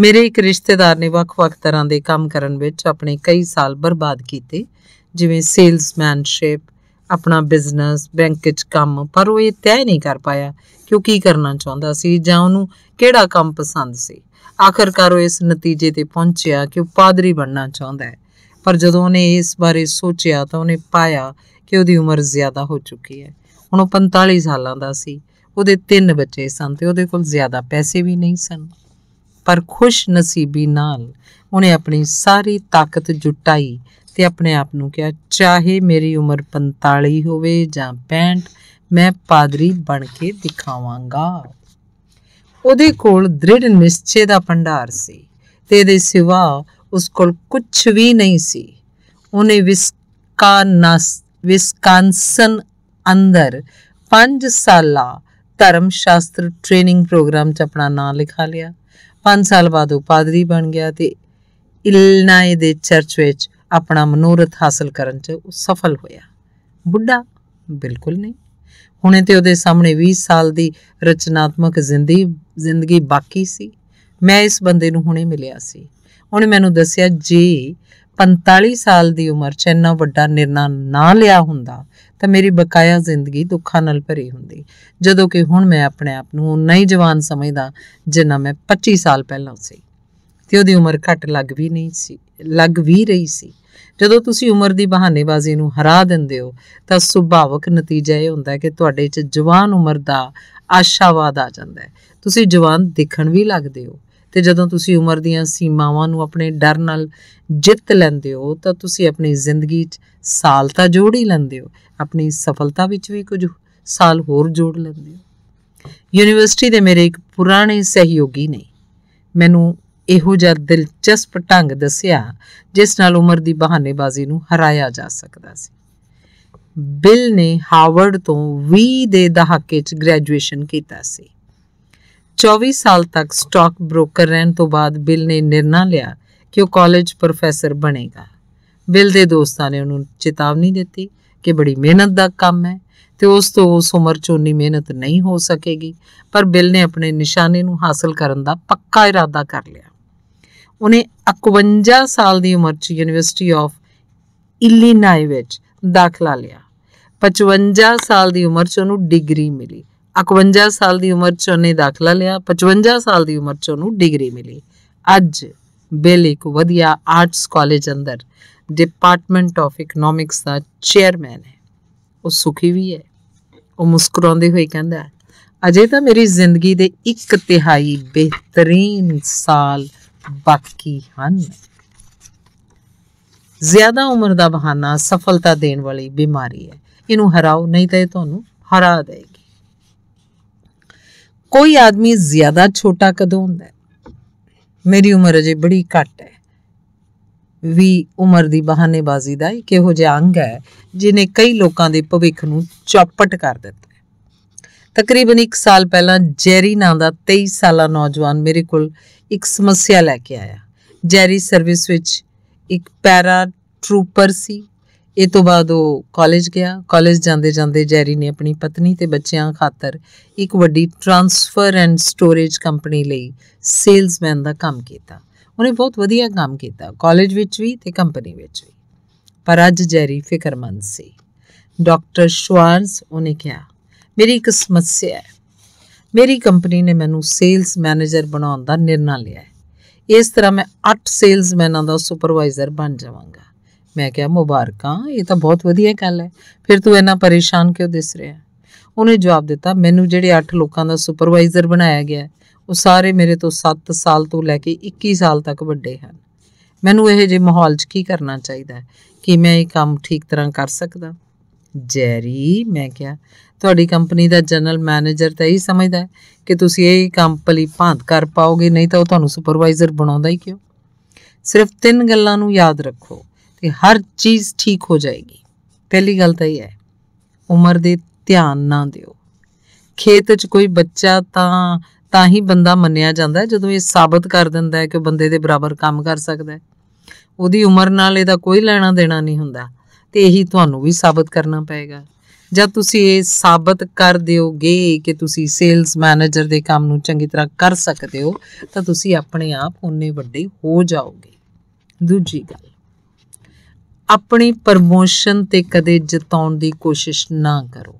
ਮੇਰੇ ਇੱਕ ਰਿਸ਼ਤੇਦਾਰ ਨੇ ਵੱਖ-ਵੱਖ ਤਰ੍ਹਾਂ ਦੇ ਕੰਮ ਕਰਨ ਵਿੱਚ ਆਪਣੇ ਕਈ ਸਾਲ ਬਰਬਾਦ ਕੀਤੇ ਜਿਵੇਂ ਸੇਲਸਮੈਨਸ਼ਿਪ ਆਪਣਾ ਬਿਜ਼ਨਸ ਬੈਂਕ ਵਿੱਚ ਕੰਮ ਪਰ ਉਹ ਇਹ ਤੈਅ ਨਹੀਂ ਕਰ ਪਾਇਆ ਕਿ ਉਹ ਕੀ ਕਰਨਾ ਚਾਹੁੰਦਾ ਸੀ ਜਾਂ ਉਹਨੂੰ ਕਿਹੜਾ ਕੰਮ ਪਸੰਦ ਸੀ ਆਖਰਕਾਰ ਉਹ ਇਸ ਨਤੀਜੇ ਤੇ ਪਹੁੰਚਿਆ ਕਿ ਉਹ ਪਾਦਰੀ ਬਣਨਾ ਚਾਹੁੰਦਾ ਹੈ ਪਰ ਜਦੋਂ ਉਹਨੇ ਇਸ ਬਾਰੇ ਸੋਚਿਆ ਤਾਂ ਉਹਨੇ ਪਾਇਆ ਕਿ ਉਹਦੀ ਉਮਰ ਜ਼ਿਆਦਾ ਹੋ ਚੁੱਕੀ ਹੈ ਹੁਣ ਉਹ 45 ਸਾਲਾਂ ਦਾ ਸੀ ਉਹਦੇ ਤਿੰਨ ਬੱਚੇ ਸਨ ਤੇ ਉਹਦੇ ਕੋਲ ਜ਼ਿਆਦਾ ਪੈਸੇ ਵੀ ਨਹੀਂ ਸਨ ਪਰ ਖੁਸ਼ ਨਸੀਬੀ ਨਾਲ ਉਹਨੇ ਆਪਣੀ ਸਾਰੀ ਤਾਕਤ ਜੁਟਾਈ ਤੇ ਆਪਣੇ ਆਪ ਨੂੰ ਕਿਹਾ ਚਾਹੇ ਮੇਰੀ ਉਮਰ 45 ਹੋਵੇ ਜਾਂ 65 ਮੈਂ ਪਾਦਰੀ ਬਣ ਕੇ ਦਿਖਾਵਾਂਗਾ ਉਹਦੇ ਕੋਲ ਦ੍ਰਿੜ ਨਿਸ਼ਚੇ ਦਾ ਭੰਡਾਰ ਸੀ ਤੇ ਇਹਦੇ ਸਿਵਾ ਉਸ ਕੋਲ ਕੁਝ ਵੀ ਨਹੀਂ ਸੀ ਉਹਨੇ ਵਿਸਕਾਨਸ ਵਿਸਕਾਨਸਨ ਅੰਦਰ 5 ਸਾਲਾ ਧਰਮ ਸ਼ਾਸਤਰ ਟ੍ਰੇਨਿੰਗ ਪ੍ਰੋਗਰਾਮ 'ਚ ਆਪਣਾ ਨਾਮ ਲਿਖਾ ਲਿਆ 5 ਸਾਲ ਬਾਅਦ ਉਹ ਪਾਦਰੀ ਬਣ ਗਿਆ ਤੇ ਇਲਨਾਏ ਦੇ ਚਰਚ ਵਿੱਚ ਆਪਣਾ ਮਨੋਰਥ ਹਾਸਲ ਕਰਨ 'ਚ ਉਹ ਸਫਲ ਹੋਇਆ ਬੁੱਢਾ ਬਿਲਕੁਲ ਨਹੀਂ ਹੁਣੇ ਤੇ ਉਹਦੇ ਸਾਹਮਣੇ 20 ਸਾਲ ਦੀ ਰਚਨਾਤਮਕ ਜ਼ਿੰਦਗੀ ਜ਼ਿੰਦਗੀ ਬਾਕੀ ਸੀ ਮੈਂ ਇਸ ਬੰਦੇ ਨੂੰ ਹੁਣੇ ਮਿਲਿਆ ਸੀ ਉਹਨੇ ਮੈਨੂੰ ਦੱਸਿਆ ਜੇ 45 ਸਾਲ ਦੀ ਉਮਰ 'ਚ ਇੰਨਾ ਵੱਡਾ ਨਿਰਣਾ ਨਾ ਲਿਆ ਹੁੰਦਾ ਤਾਂ ਮੇਰੀ ਬਕਾਇਆ ਜ਼ਿੰਦਗੀ ਦੁੱਖਾਂ ਨਾਲ ਭਰੀ ਹੁੰਦੀ ਜਦੋਂ ਕਿ ਹੁਣ ਮੈਂ ਆਪਣੇ ਆਪ ਨੂੰ ਉਨਾ ਹੀ ਜਵਾਨ ਸਮਝਦਾ ਜਿੰਨਾ ਮੈਂ 25 ਸਾਲ ਪਹਿਲਾਂ ਸੀ ਤੇ ਉਹਦੀ ਉਮਰ ਘੱਟ ਲੱਗ ਵੀ ਨਹੀਂ ਸੀ ਲੱਗ ਵੀ ਰਹੀ ਸੀ ਜਦੋਂ ਤੁਸੀਂ ਉਮਰ ਦੀ ਬਹਾਨੇਬਾਜ਼ੀ ਨੂੰ ਹਰਾ ਦਿੰਦੇ ਹੋ ਤਾਂ ਸੁਭਾਵਕ ਨਤੀਜਾ ਇਹ ਹੁੰਦਾ ਕਿ ਤੁਹਾਡੇ 'ਚ ਜਵਾਨ ਉਮਰ ਦਾ ਆਸ਼ਾਵਾਦ ਆ ਜਾਂਦਾ ਹੈ ਤੁਸੀਂ ਜਵਾਨ ਦਿਖਣ ਵੀ ਲੱਗਦੇ ਹੋ ਤੇ ਜਦੋਂ ਤੁਸੀਂ ਉਮਰ ਦੀਆਂ ਸੀਮਾਵਾਂ ਨੂੰ ਆਪਣੇ ਡਰ ਨਾਲ ਜਿੱਤ ਲੈਂਦੇ ਹੋ ਤਾਂ ਤੁਸੀਂ ਆਪਣੀ ਜ਼ਿੰਦਗੀ 'ਚ ਸਾਲ ਤਾਂ ਜੋੜ ਹੀ ਲੈਂਦੇ ਹੋ ਆਪਣੀ ਸਫਲਤਾ ਵਿੱਚ ਵੀ ਕੁਝ ਸਾਲ ਹੋਰ ਜੋੜ ਲੈਂਦੇ ਹੋ ਯੂਨੀਵਰਸਿਟੀ ਦੇ ਮੇਰੇ ਇੱਕ ਪੁਰਾਣੇ ਸਹਿਯੋਗੀ ਨੇ ਮੈਨੂੰ ਇਹੋ ਜਿਹਾ ਦਿਲਚਸਪ ਢੰਗ ਦੱਸਿਆ ਜਿਸ ਨਾਲ ਉਮਰ ਦੀ ਬਹਾਨੇਬਾਜ਼ੀ ਨੂੰ ਹਰਾਇਆ ਜਾ ਸਕਦਾ ਸੀ ਬਿਲ ਨੇ ਹਾਰਵਰਡ ਤੋਂ 20 ਦੇ ਦਹਾਕੇ 'ਚ ਗ੍ਰੈਜੂਏਸ਼ਨ ਕੀਤਾ ਸੀ 24 ਸਾਲ ਤੱਕ ਸਟਾਕ ਬ੍ਰੋਕਰ ਰਹਿਣ ਤੋਂ ਬਾਅਦ ਬਿਲ ਨੇ ਨਿਰਣਾ ਲਿਆ ਕਿ ਉਹ ਕਾਲਜ ਪ੍ਰੋਫੈਸਰ ਬਣੇਗਾ ਬਿਲ ਦੇ ਦੋਸਤਾਂ ਨੇ ਉਹਨੂੰ ਚੇਤਾਵਨੀ ਦਿੱਤੀ ਕਿ ਬੜੀ ਮਿਹਨਤ ਦਾ ਕੰਮ ਹੈ ਤੇ ਉਸ ਤੋਂ ਉਸ ਉਮਰ 'ਚ ਉਨੀ ਮਿਹਨਤ ਨਹੀਂ ਹੋ ਸਕੇਗੀ ਪਰ ਬਿਲ ਨੇ ਆਪਣੇ ਨਿਸ਼ਾਨੇ ਨੂੰ ਹਾਸਲ ਕਰਨ ਦਾ ਪੱਕਾ ਇਰਾਦਾ ਕਰ ਲਿਆ ਉਹਨੇ 51 ਸਾਲ ਦੀ ਉਮਰ 'ਚ ਯੂਨੀਵਰਸਿਟੀ ਆਫ ਇਲੀਨਾਈ ਵਿੱਚ ਦਾਖਲਾ ਲਿਆ 55 ਸਾਲ ਦੀ ਉਮਰ 'ਚ ਉਹਨੂੰ ਡਿਗਰੀ ਮਿਲੀ 51 ਸਾਲ ਦੀ ਉਮਰ 'ਚ ਉਹਨੇ ਦਾਖਲਾ ਲਿਆ 55 ਸਾਲ ਦੀ ਉਮਰ 'ਚ ਉਹਨੂੰ ਡਿਗਰੀ ਮਿਲੀ ਅੱਜ ਬਿਲ ਇੱਕ ਵਧੀਆ ਆਰਟਸ ਕਾਲਜ ਅੰਦਰ ਡਿਪਾਰਟਮੈਂਟ ਆਫ ਇਕਨੋਮਿਕਸ ਦਾ ਚੇਅਰਮੈਨ ਹੈ ਉਹ ਸੁਖੀ ਵੀ ਹੈ ਉਹ ਮੁਸਕਰਾਉਂਦੇ ਹੋਏ ਕਹਿੰਦਾ ਅਜੇ ਤਾਂ ਮੇਰੀ ਜ਼ਿੰਦਗੀ ਦੇ ਇੱਕ ਤਿਹਾਈ ਬਿਹਤਰੀਨ ਸਾਲ ਬਾਕੀ ਹਨ ਜ਼ਿਆਦਾ ਉਮਰ ਦਾ ਬਹਾਨਾ ਸਫਲਤਾ ਦੇਣ ਵਾਲੀ ਬਿਮਾਰੀ ਹੈ ਇਹਨੂੰ ਹਰਾਓ ਨਹੀਂ ਤਾਂ ਇਹ ਤੁਹਾਨੂੰ ਹਰਾ ਦੇਗੀ ਕੋਈ ਆਦਮੀ ਜ਼ਿਆਦਾ ਛੋਟਾ ਕਦੋਂ ਹੁੰਦਾ ਹੈ ਮੇਰੀ ਉਮਰ ਅਜੇ ਬੜੀ ਘੱਟ ਹੈ ਵੀ ਉਮਰ ਦੀ ਬਹਾਨੇਬਾਜ਼ੀ ਦਾ ਇਹ ਇਹੋ ਜਿਹਾ ਅੰਗ ਹੈ ਜਿਨੇ ਕਈ ਲੋਕਾਂ ਦੇ ਭਵਿੱਖ ਨੂੰ ਚੌਪਟ ਕਰ ਦਿੱਤਾ ਤਕਰੀਬਨ 1 ਸਾਲ ਪਹਿਲਾਂ ਜੈਰੀ ਨਾਂ ਦਾ 23 ਸਾਲਾ ਨੌਜਵਾਨ ਮੇਰੇ ਕੋਲ ਇੱਕ ਸਮੱਸਿਆ ਲੈ ਕੇ ਆਇਆ ਜੈਰੀ ਸਰਵਿਸ ਵਿੱਚ ਇੱਕ ਪੈਰਾ ਟਰੂਪਰ ਸੀ ਇਹ ਤੋਂ ਬਾਅਦ ਉਹ ਕਾਲਜ ਗਿਆ ਕਾਲਜ ਜਾਂਦੇ ਜਾਂਦੇ ਜੈਰੀ ਨੇ ਆਪਣੀ ਪਤਨੀ ਤੇ ਬੱਚਿਆਂ ਖਾਤਰ ਇੱਕ ਵੱਡੀ ਟਰਾਂਸਫਰ ਐਂਡ ਸਟੋਰੇਜ ਕੰਪਨੀ ਲਈ ਸੇਲਸਮੈਨ ਦਾ ਕੰਮ ਕੀਤਾ ਉਹਨੇ ਬਹੁਤ ਵਧੀਆ ਕੰਮ ਕੀਤਾ ਕਾਲਜ ਵਿੱਚ ਵੀ ਤੇ ਕੰਪਨੀ ਵਿੱਚ ਵੀ ਪਰ ਅੱਜ ਜੈਰੀ ਫਿਕਰਮੰਦ ਸੀ ਡਾਕਟਰ ਸ਼ਵਾਰਜ਼ ਉਹਨੇ ਕਿਹਾ ਮੇਰੀ ਇੱਕ ਸਮੱਸਿਆ ਹੈ ਮੇਰੀ ਕੰਪਨੀ ਨੇ ਮੈਨੂੰ ਸੇਲਸ ਮੈਨੇਜਰ ਬਣਾਉਣ ਦਾ ਨਿਰਣਾ ਲਿਆ ਹੈ ਇਸ ਤਰ੍ਹਾਂ ਮੈਂ 8 ਸੇਲਸਮੈਨਾਂ ਦਾ ਸੁਪਰਵਾਈਜ਼ਰ ਬਣ ਜਾਵਾਂਗਾ ਮੈਂ ਕਿਹਾ ਮੁਬਾਰਕਾਂ ਇਹ ਤਾਂ ਬਹੁਤ ਵਧੀਆ ਗੱਲ ਹੈ ਫਿਰ ਤੂੰ ਇੰਨਾ ਪਰੇਸ਼ਾਨ ਕਿਉਂ ਦਿਸ ਰਿਹਾ ਉਹਨੇ ਜਵਾਬ ਦਿੱਤਾ ਮੈਨੂੰ ਜਿਹੜੇ 8 ਲੋਕਾਂ ਦਾ ਸੁਪਰਵਾਈਜ਼ਰ ਬਣਾਇਆ ਗਿਆ ਉਹ ਸਾਰੇ ਮੇਰੇ ਤੋਂ 7 ਸਾਲ ਤੋਂ ਲੈ ਕੇ 21 ਸਾਲ ਤੱਕ ਵੱਡੇ ਹਨ ਮੈਨੂੰ ਇਹ ਜੇ ਮਾਹੌਲ 'ਚ ਕੀ ਕਰਨਾ ਚਾਹੀਦਾ ਹੈ ਕਿ ਮੈਂ ਇਹ ਕੰਮ ਠੀਕ ਤਰ੍ਹਾਂ ਕਰ ਸਕਦਾ ਜੈਰੀ ਮੈਂ ਕਿਹਾ ਤੁਹਾਡੀ ਕੰਪਨੀ ਦਾ ਜਨਰਲ ਮੈਨੇਜਰ ਤਾਂ ਇਹ ਸਮਝਦਾ ਹੈ ਕਿ ਤੁਸੀਂ ਇਹ ਕੰਮ ਭਲੀ ਭਾਂਤ ਕਰ ਪਾਓਗੇ ਨਹੀਂ ਤਾਂ ਉਹ ਤੁਹਾਨੂੰ ਸੁਪਰਵਾਈਜ਼ਰ ਬਣਾਉਂਦਾ ਹੀ ਕਿਉਂ ਸਿਰਫ ਤਿੰਨ ਗੱਲਾਂ ਨੂੰ ਯਾਦ ਰੱਖੋ ਤੇ ਹਰ ਚੀਜ਼ ਠੀਕ ਹੋ ਜਾਏਗੀ ਪਹਿਲੀ ਗੱਲ ਤਾਂ ਇਹ ਹੈ ਉਮਰ ਦੇ ਧਿਆਨ ਨਾ ਦਿਓ ਖੇਤ 'ਚ ਕੋਈ ਬੱਚਾ ਤਾਂ ਤਾਂ ਹੀ ਬੰਦਾ ਮੰਨਿਆ ਜਾਂਦਾ ਜਦੋਂ ਇਹ ਸਾਬਤ ਕਰ ਦਿੰਦਾ ਹੈ ਕਿ ਬੰਦੇ ਦੇ ਬਰਾਬਰ ਕੰਮ ਕਰ ਸਕਦਾ ਹੈ ਉਹਦੀ ਉਮਰ ਨਾਲ ਇਹਦਾ ਕੋਈ ਲੈਣਾ ਦੇਣਾ ਨਹੀਂ ਹੁੰਦਾ ਤੇ ਇਹੀ ਤੁਹਾਨੂੰ ਵੀ ਸਾਬਤ ਕਰਨਾ ਪਏਗਾ ਜਦ ਤੁਸੀਂ ਇਹ ਸਾਬਤ ਕਰ ਦਿਓਗੇ ਕਿ ਤੁਸੀਂ ਸੇਲਸ ਮੈਨੇਜਰ ਦੇ ਕੰਮ ਨੂੰ ਚੰਗੀ ਤਰ੍ਹਾਂ ਕਰ ਸਕਦੇ ਹੋ ਤਾਂ ਤੁਸੀਂ ਆਪਣੇ ਆਪ ਉਨੇ ਵੱਡੇ ਹੋ ਜਾਓਗੇ ਦੂਜੀ ਗੱਲ ਆਪਣੀ ਪ੍ਰਮੋਸ਼ਨ ਤੇ ਕਦੇ ਜਿਤਾਉਣ ਦੀ ਕੋਸ਼ਿਸ਼ ਨਾ ਕਰੋ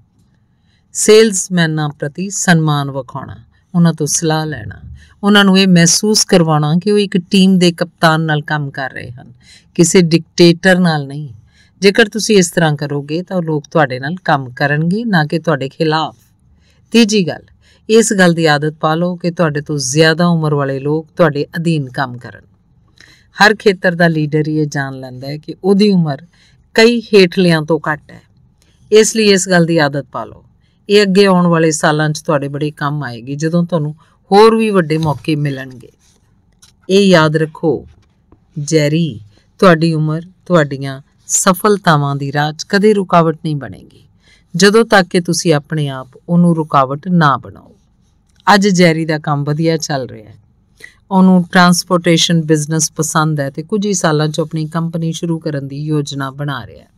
ਸੇਲਸਮੈਨਾਂ ਪ੍ਰਤੀ ਸਨਮਾਨ ਵਿਖਾਉਣਾ ਉਹਨਾਂ ਤੋਂ ਸਲਾਹ ਲੈਣਾ ਉਹਨਾਂ ਨੂੰ ਇਹ ਮਹਿਸੂਸ ਕਰਵਾਉਣਾ ਕਿ ਉਹ ਇੱਕ ਟੀਮ ਦੇ ਕਪਤਾਨ ਨਾਲ ਕੰਮ ਕਰ ਰਹੇ ਹਨ ਕਿਸੇ ਡਿਕਟੇਟਰ ਨਾਲ ਨਹੀਂ ਜੇਕਰ ਤੁਸੀਂ ਇਸ ਤਰ੍ਹਾਂ ਕਰੋਗੇ ਤਾਂ ਲੋਕ ਤੁਹਾਡੇ ਨਾਲ ਕੰਮ ਕਰਨਗੇ ਨਾ ਕਿ ਤੁਹਾਡੇ ਖਿਲਾਫ ਤੀਜੀ ਗੱਲ ਇਸ ਗੱਲ ਦੀ ਆਦਤ ਪਾ ਲਓ ਕਿ ਤੁਹਾਡੇ ਤੋਂ ਜ਼ਿਆਦਾ ਉਮਰ ਵਾਲੇ ਲੋਕ ਤੁਹਾਡੇ ਅਧੀਨ ਕੰਮ ਕਰਨ ਹਰ ਖੇਤਰ ਦਾ ਲੀਡਰ ਇਹ ਜਾਣ ਲੈਂਦਾ ਹੈ ਕਿ ਉਹਦੀ ਉਮਰ ਕਈ ਹੇਠਲਿਆਂ ਤੋਂ ਘੱਟ ਹੈ ਇਸ ਲਈ ਇਸ ਗੱਲ ਦੀ ਆਦਤ ਪਾ ਲਓ ਇਹ ਅੱਗੇ ਆਉਣ ਵਾਲੇ ਸਾਲਾਂ 'ਚ ਤੁਹਾਡੇ ਬੜੇ ਕੰਮ ਆਏਗੀ ਜਦੋਂ ਤੁਹਾਨੂੰ ਹੋਰ ਵੀ ਵੱਡੇ ਮੌਕੇ ਮਿਲਣਗੇ ਇਹ ਯਾਦ ਰੱਖੋ ਜੈਰੀ ਤੁਹਾਡੀ ਉਮਰ ਤੁਹਾਡੀਆਂ ਸਫਲਤਾਵਾਂ ਦੀ ਰਾਹ 'ਚ ਕਦੇ ਰੁਕਾਵਟ ਨਹੀਂ ਬਣੇਗੀ ਜਦੋਂ ਤੱਕ ਕਿ ਤੁਸੀਂ ਆਪਣੇ ਆਪ ਉਹਨੂੰ ਰੁਕਾਵਟ ਨਾ ਬਣਾਓ ਅੱਜ ਜੈਰੀ ਦਾ ਕੰਮ ਵਧੀਆ ਚੱਲ ਰਿਹਾ ਹੈ ਉਹਨੂੰ ਟਰਾਂਸਪੋਰਟੇਸ਼ਨ ਬਿਜ਼ਨਸ ਪਸੰਦ ਹੈ ਤੇ ਕੁਝ ਹੀ ਸਾਲਾਂ 'ਚ ਆਪਣੀ ਕੰਪਨੀ ਸ਼ੁਰੂ ਕਰਨ ਦੀ ਯੋਜਨਾ ਬਣਾ ਰਿਹਾ ਹੈ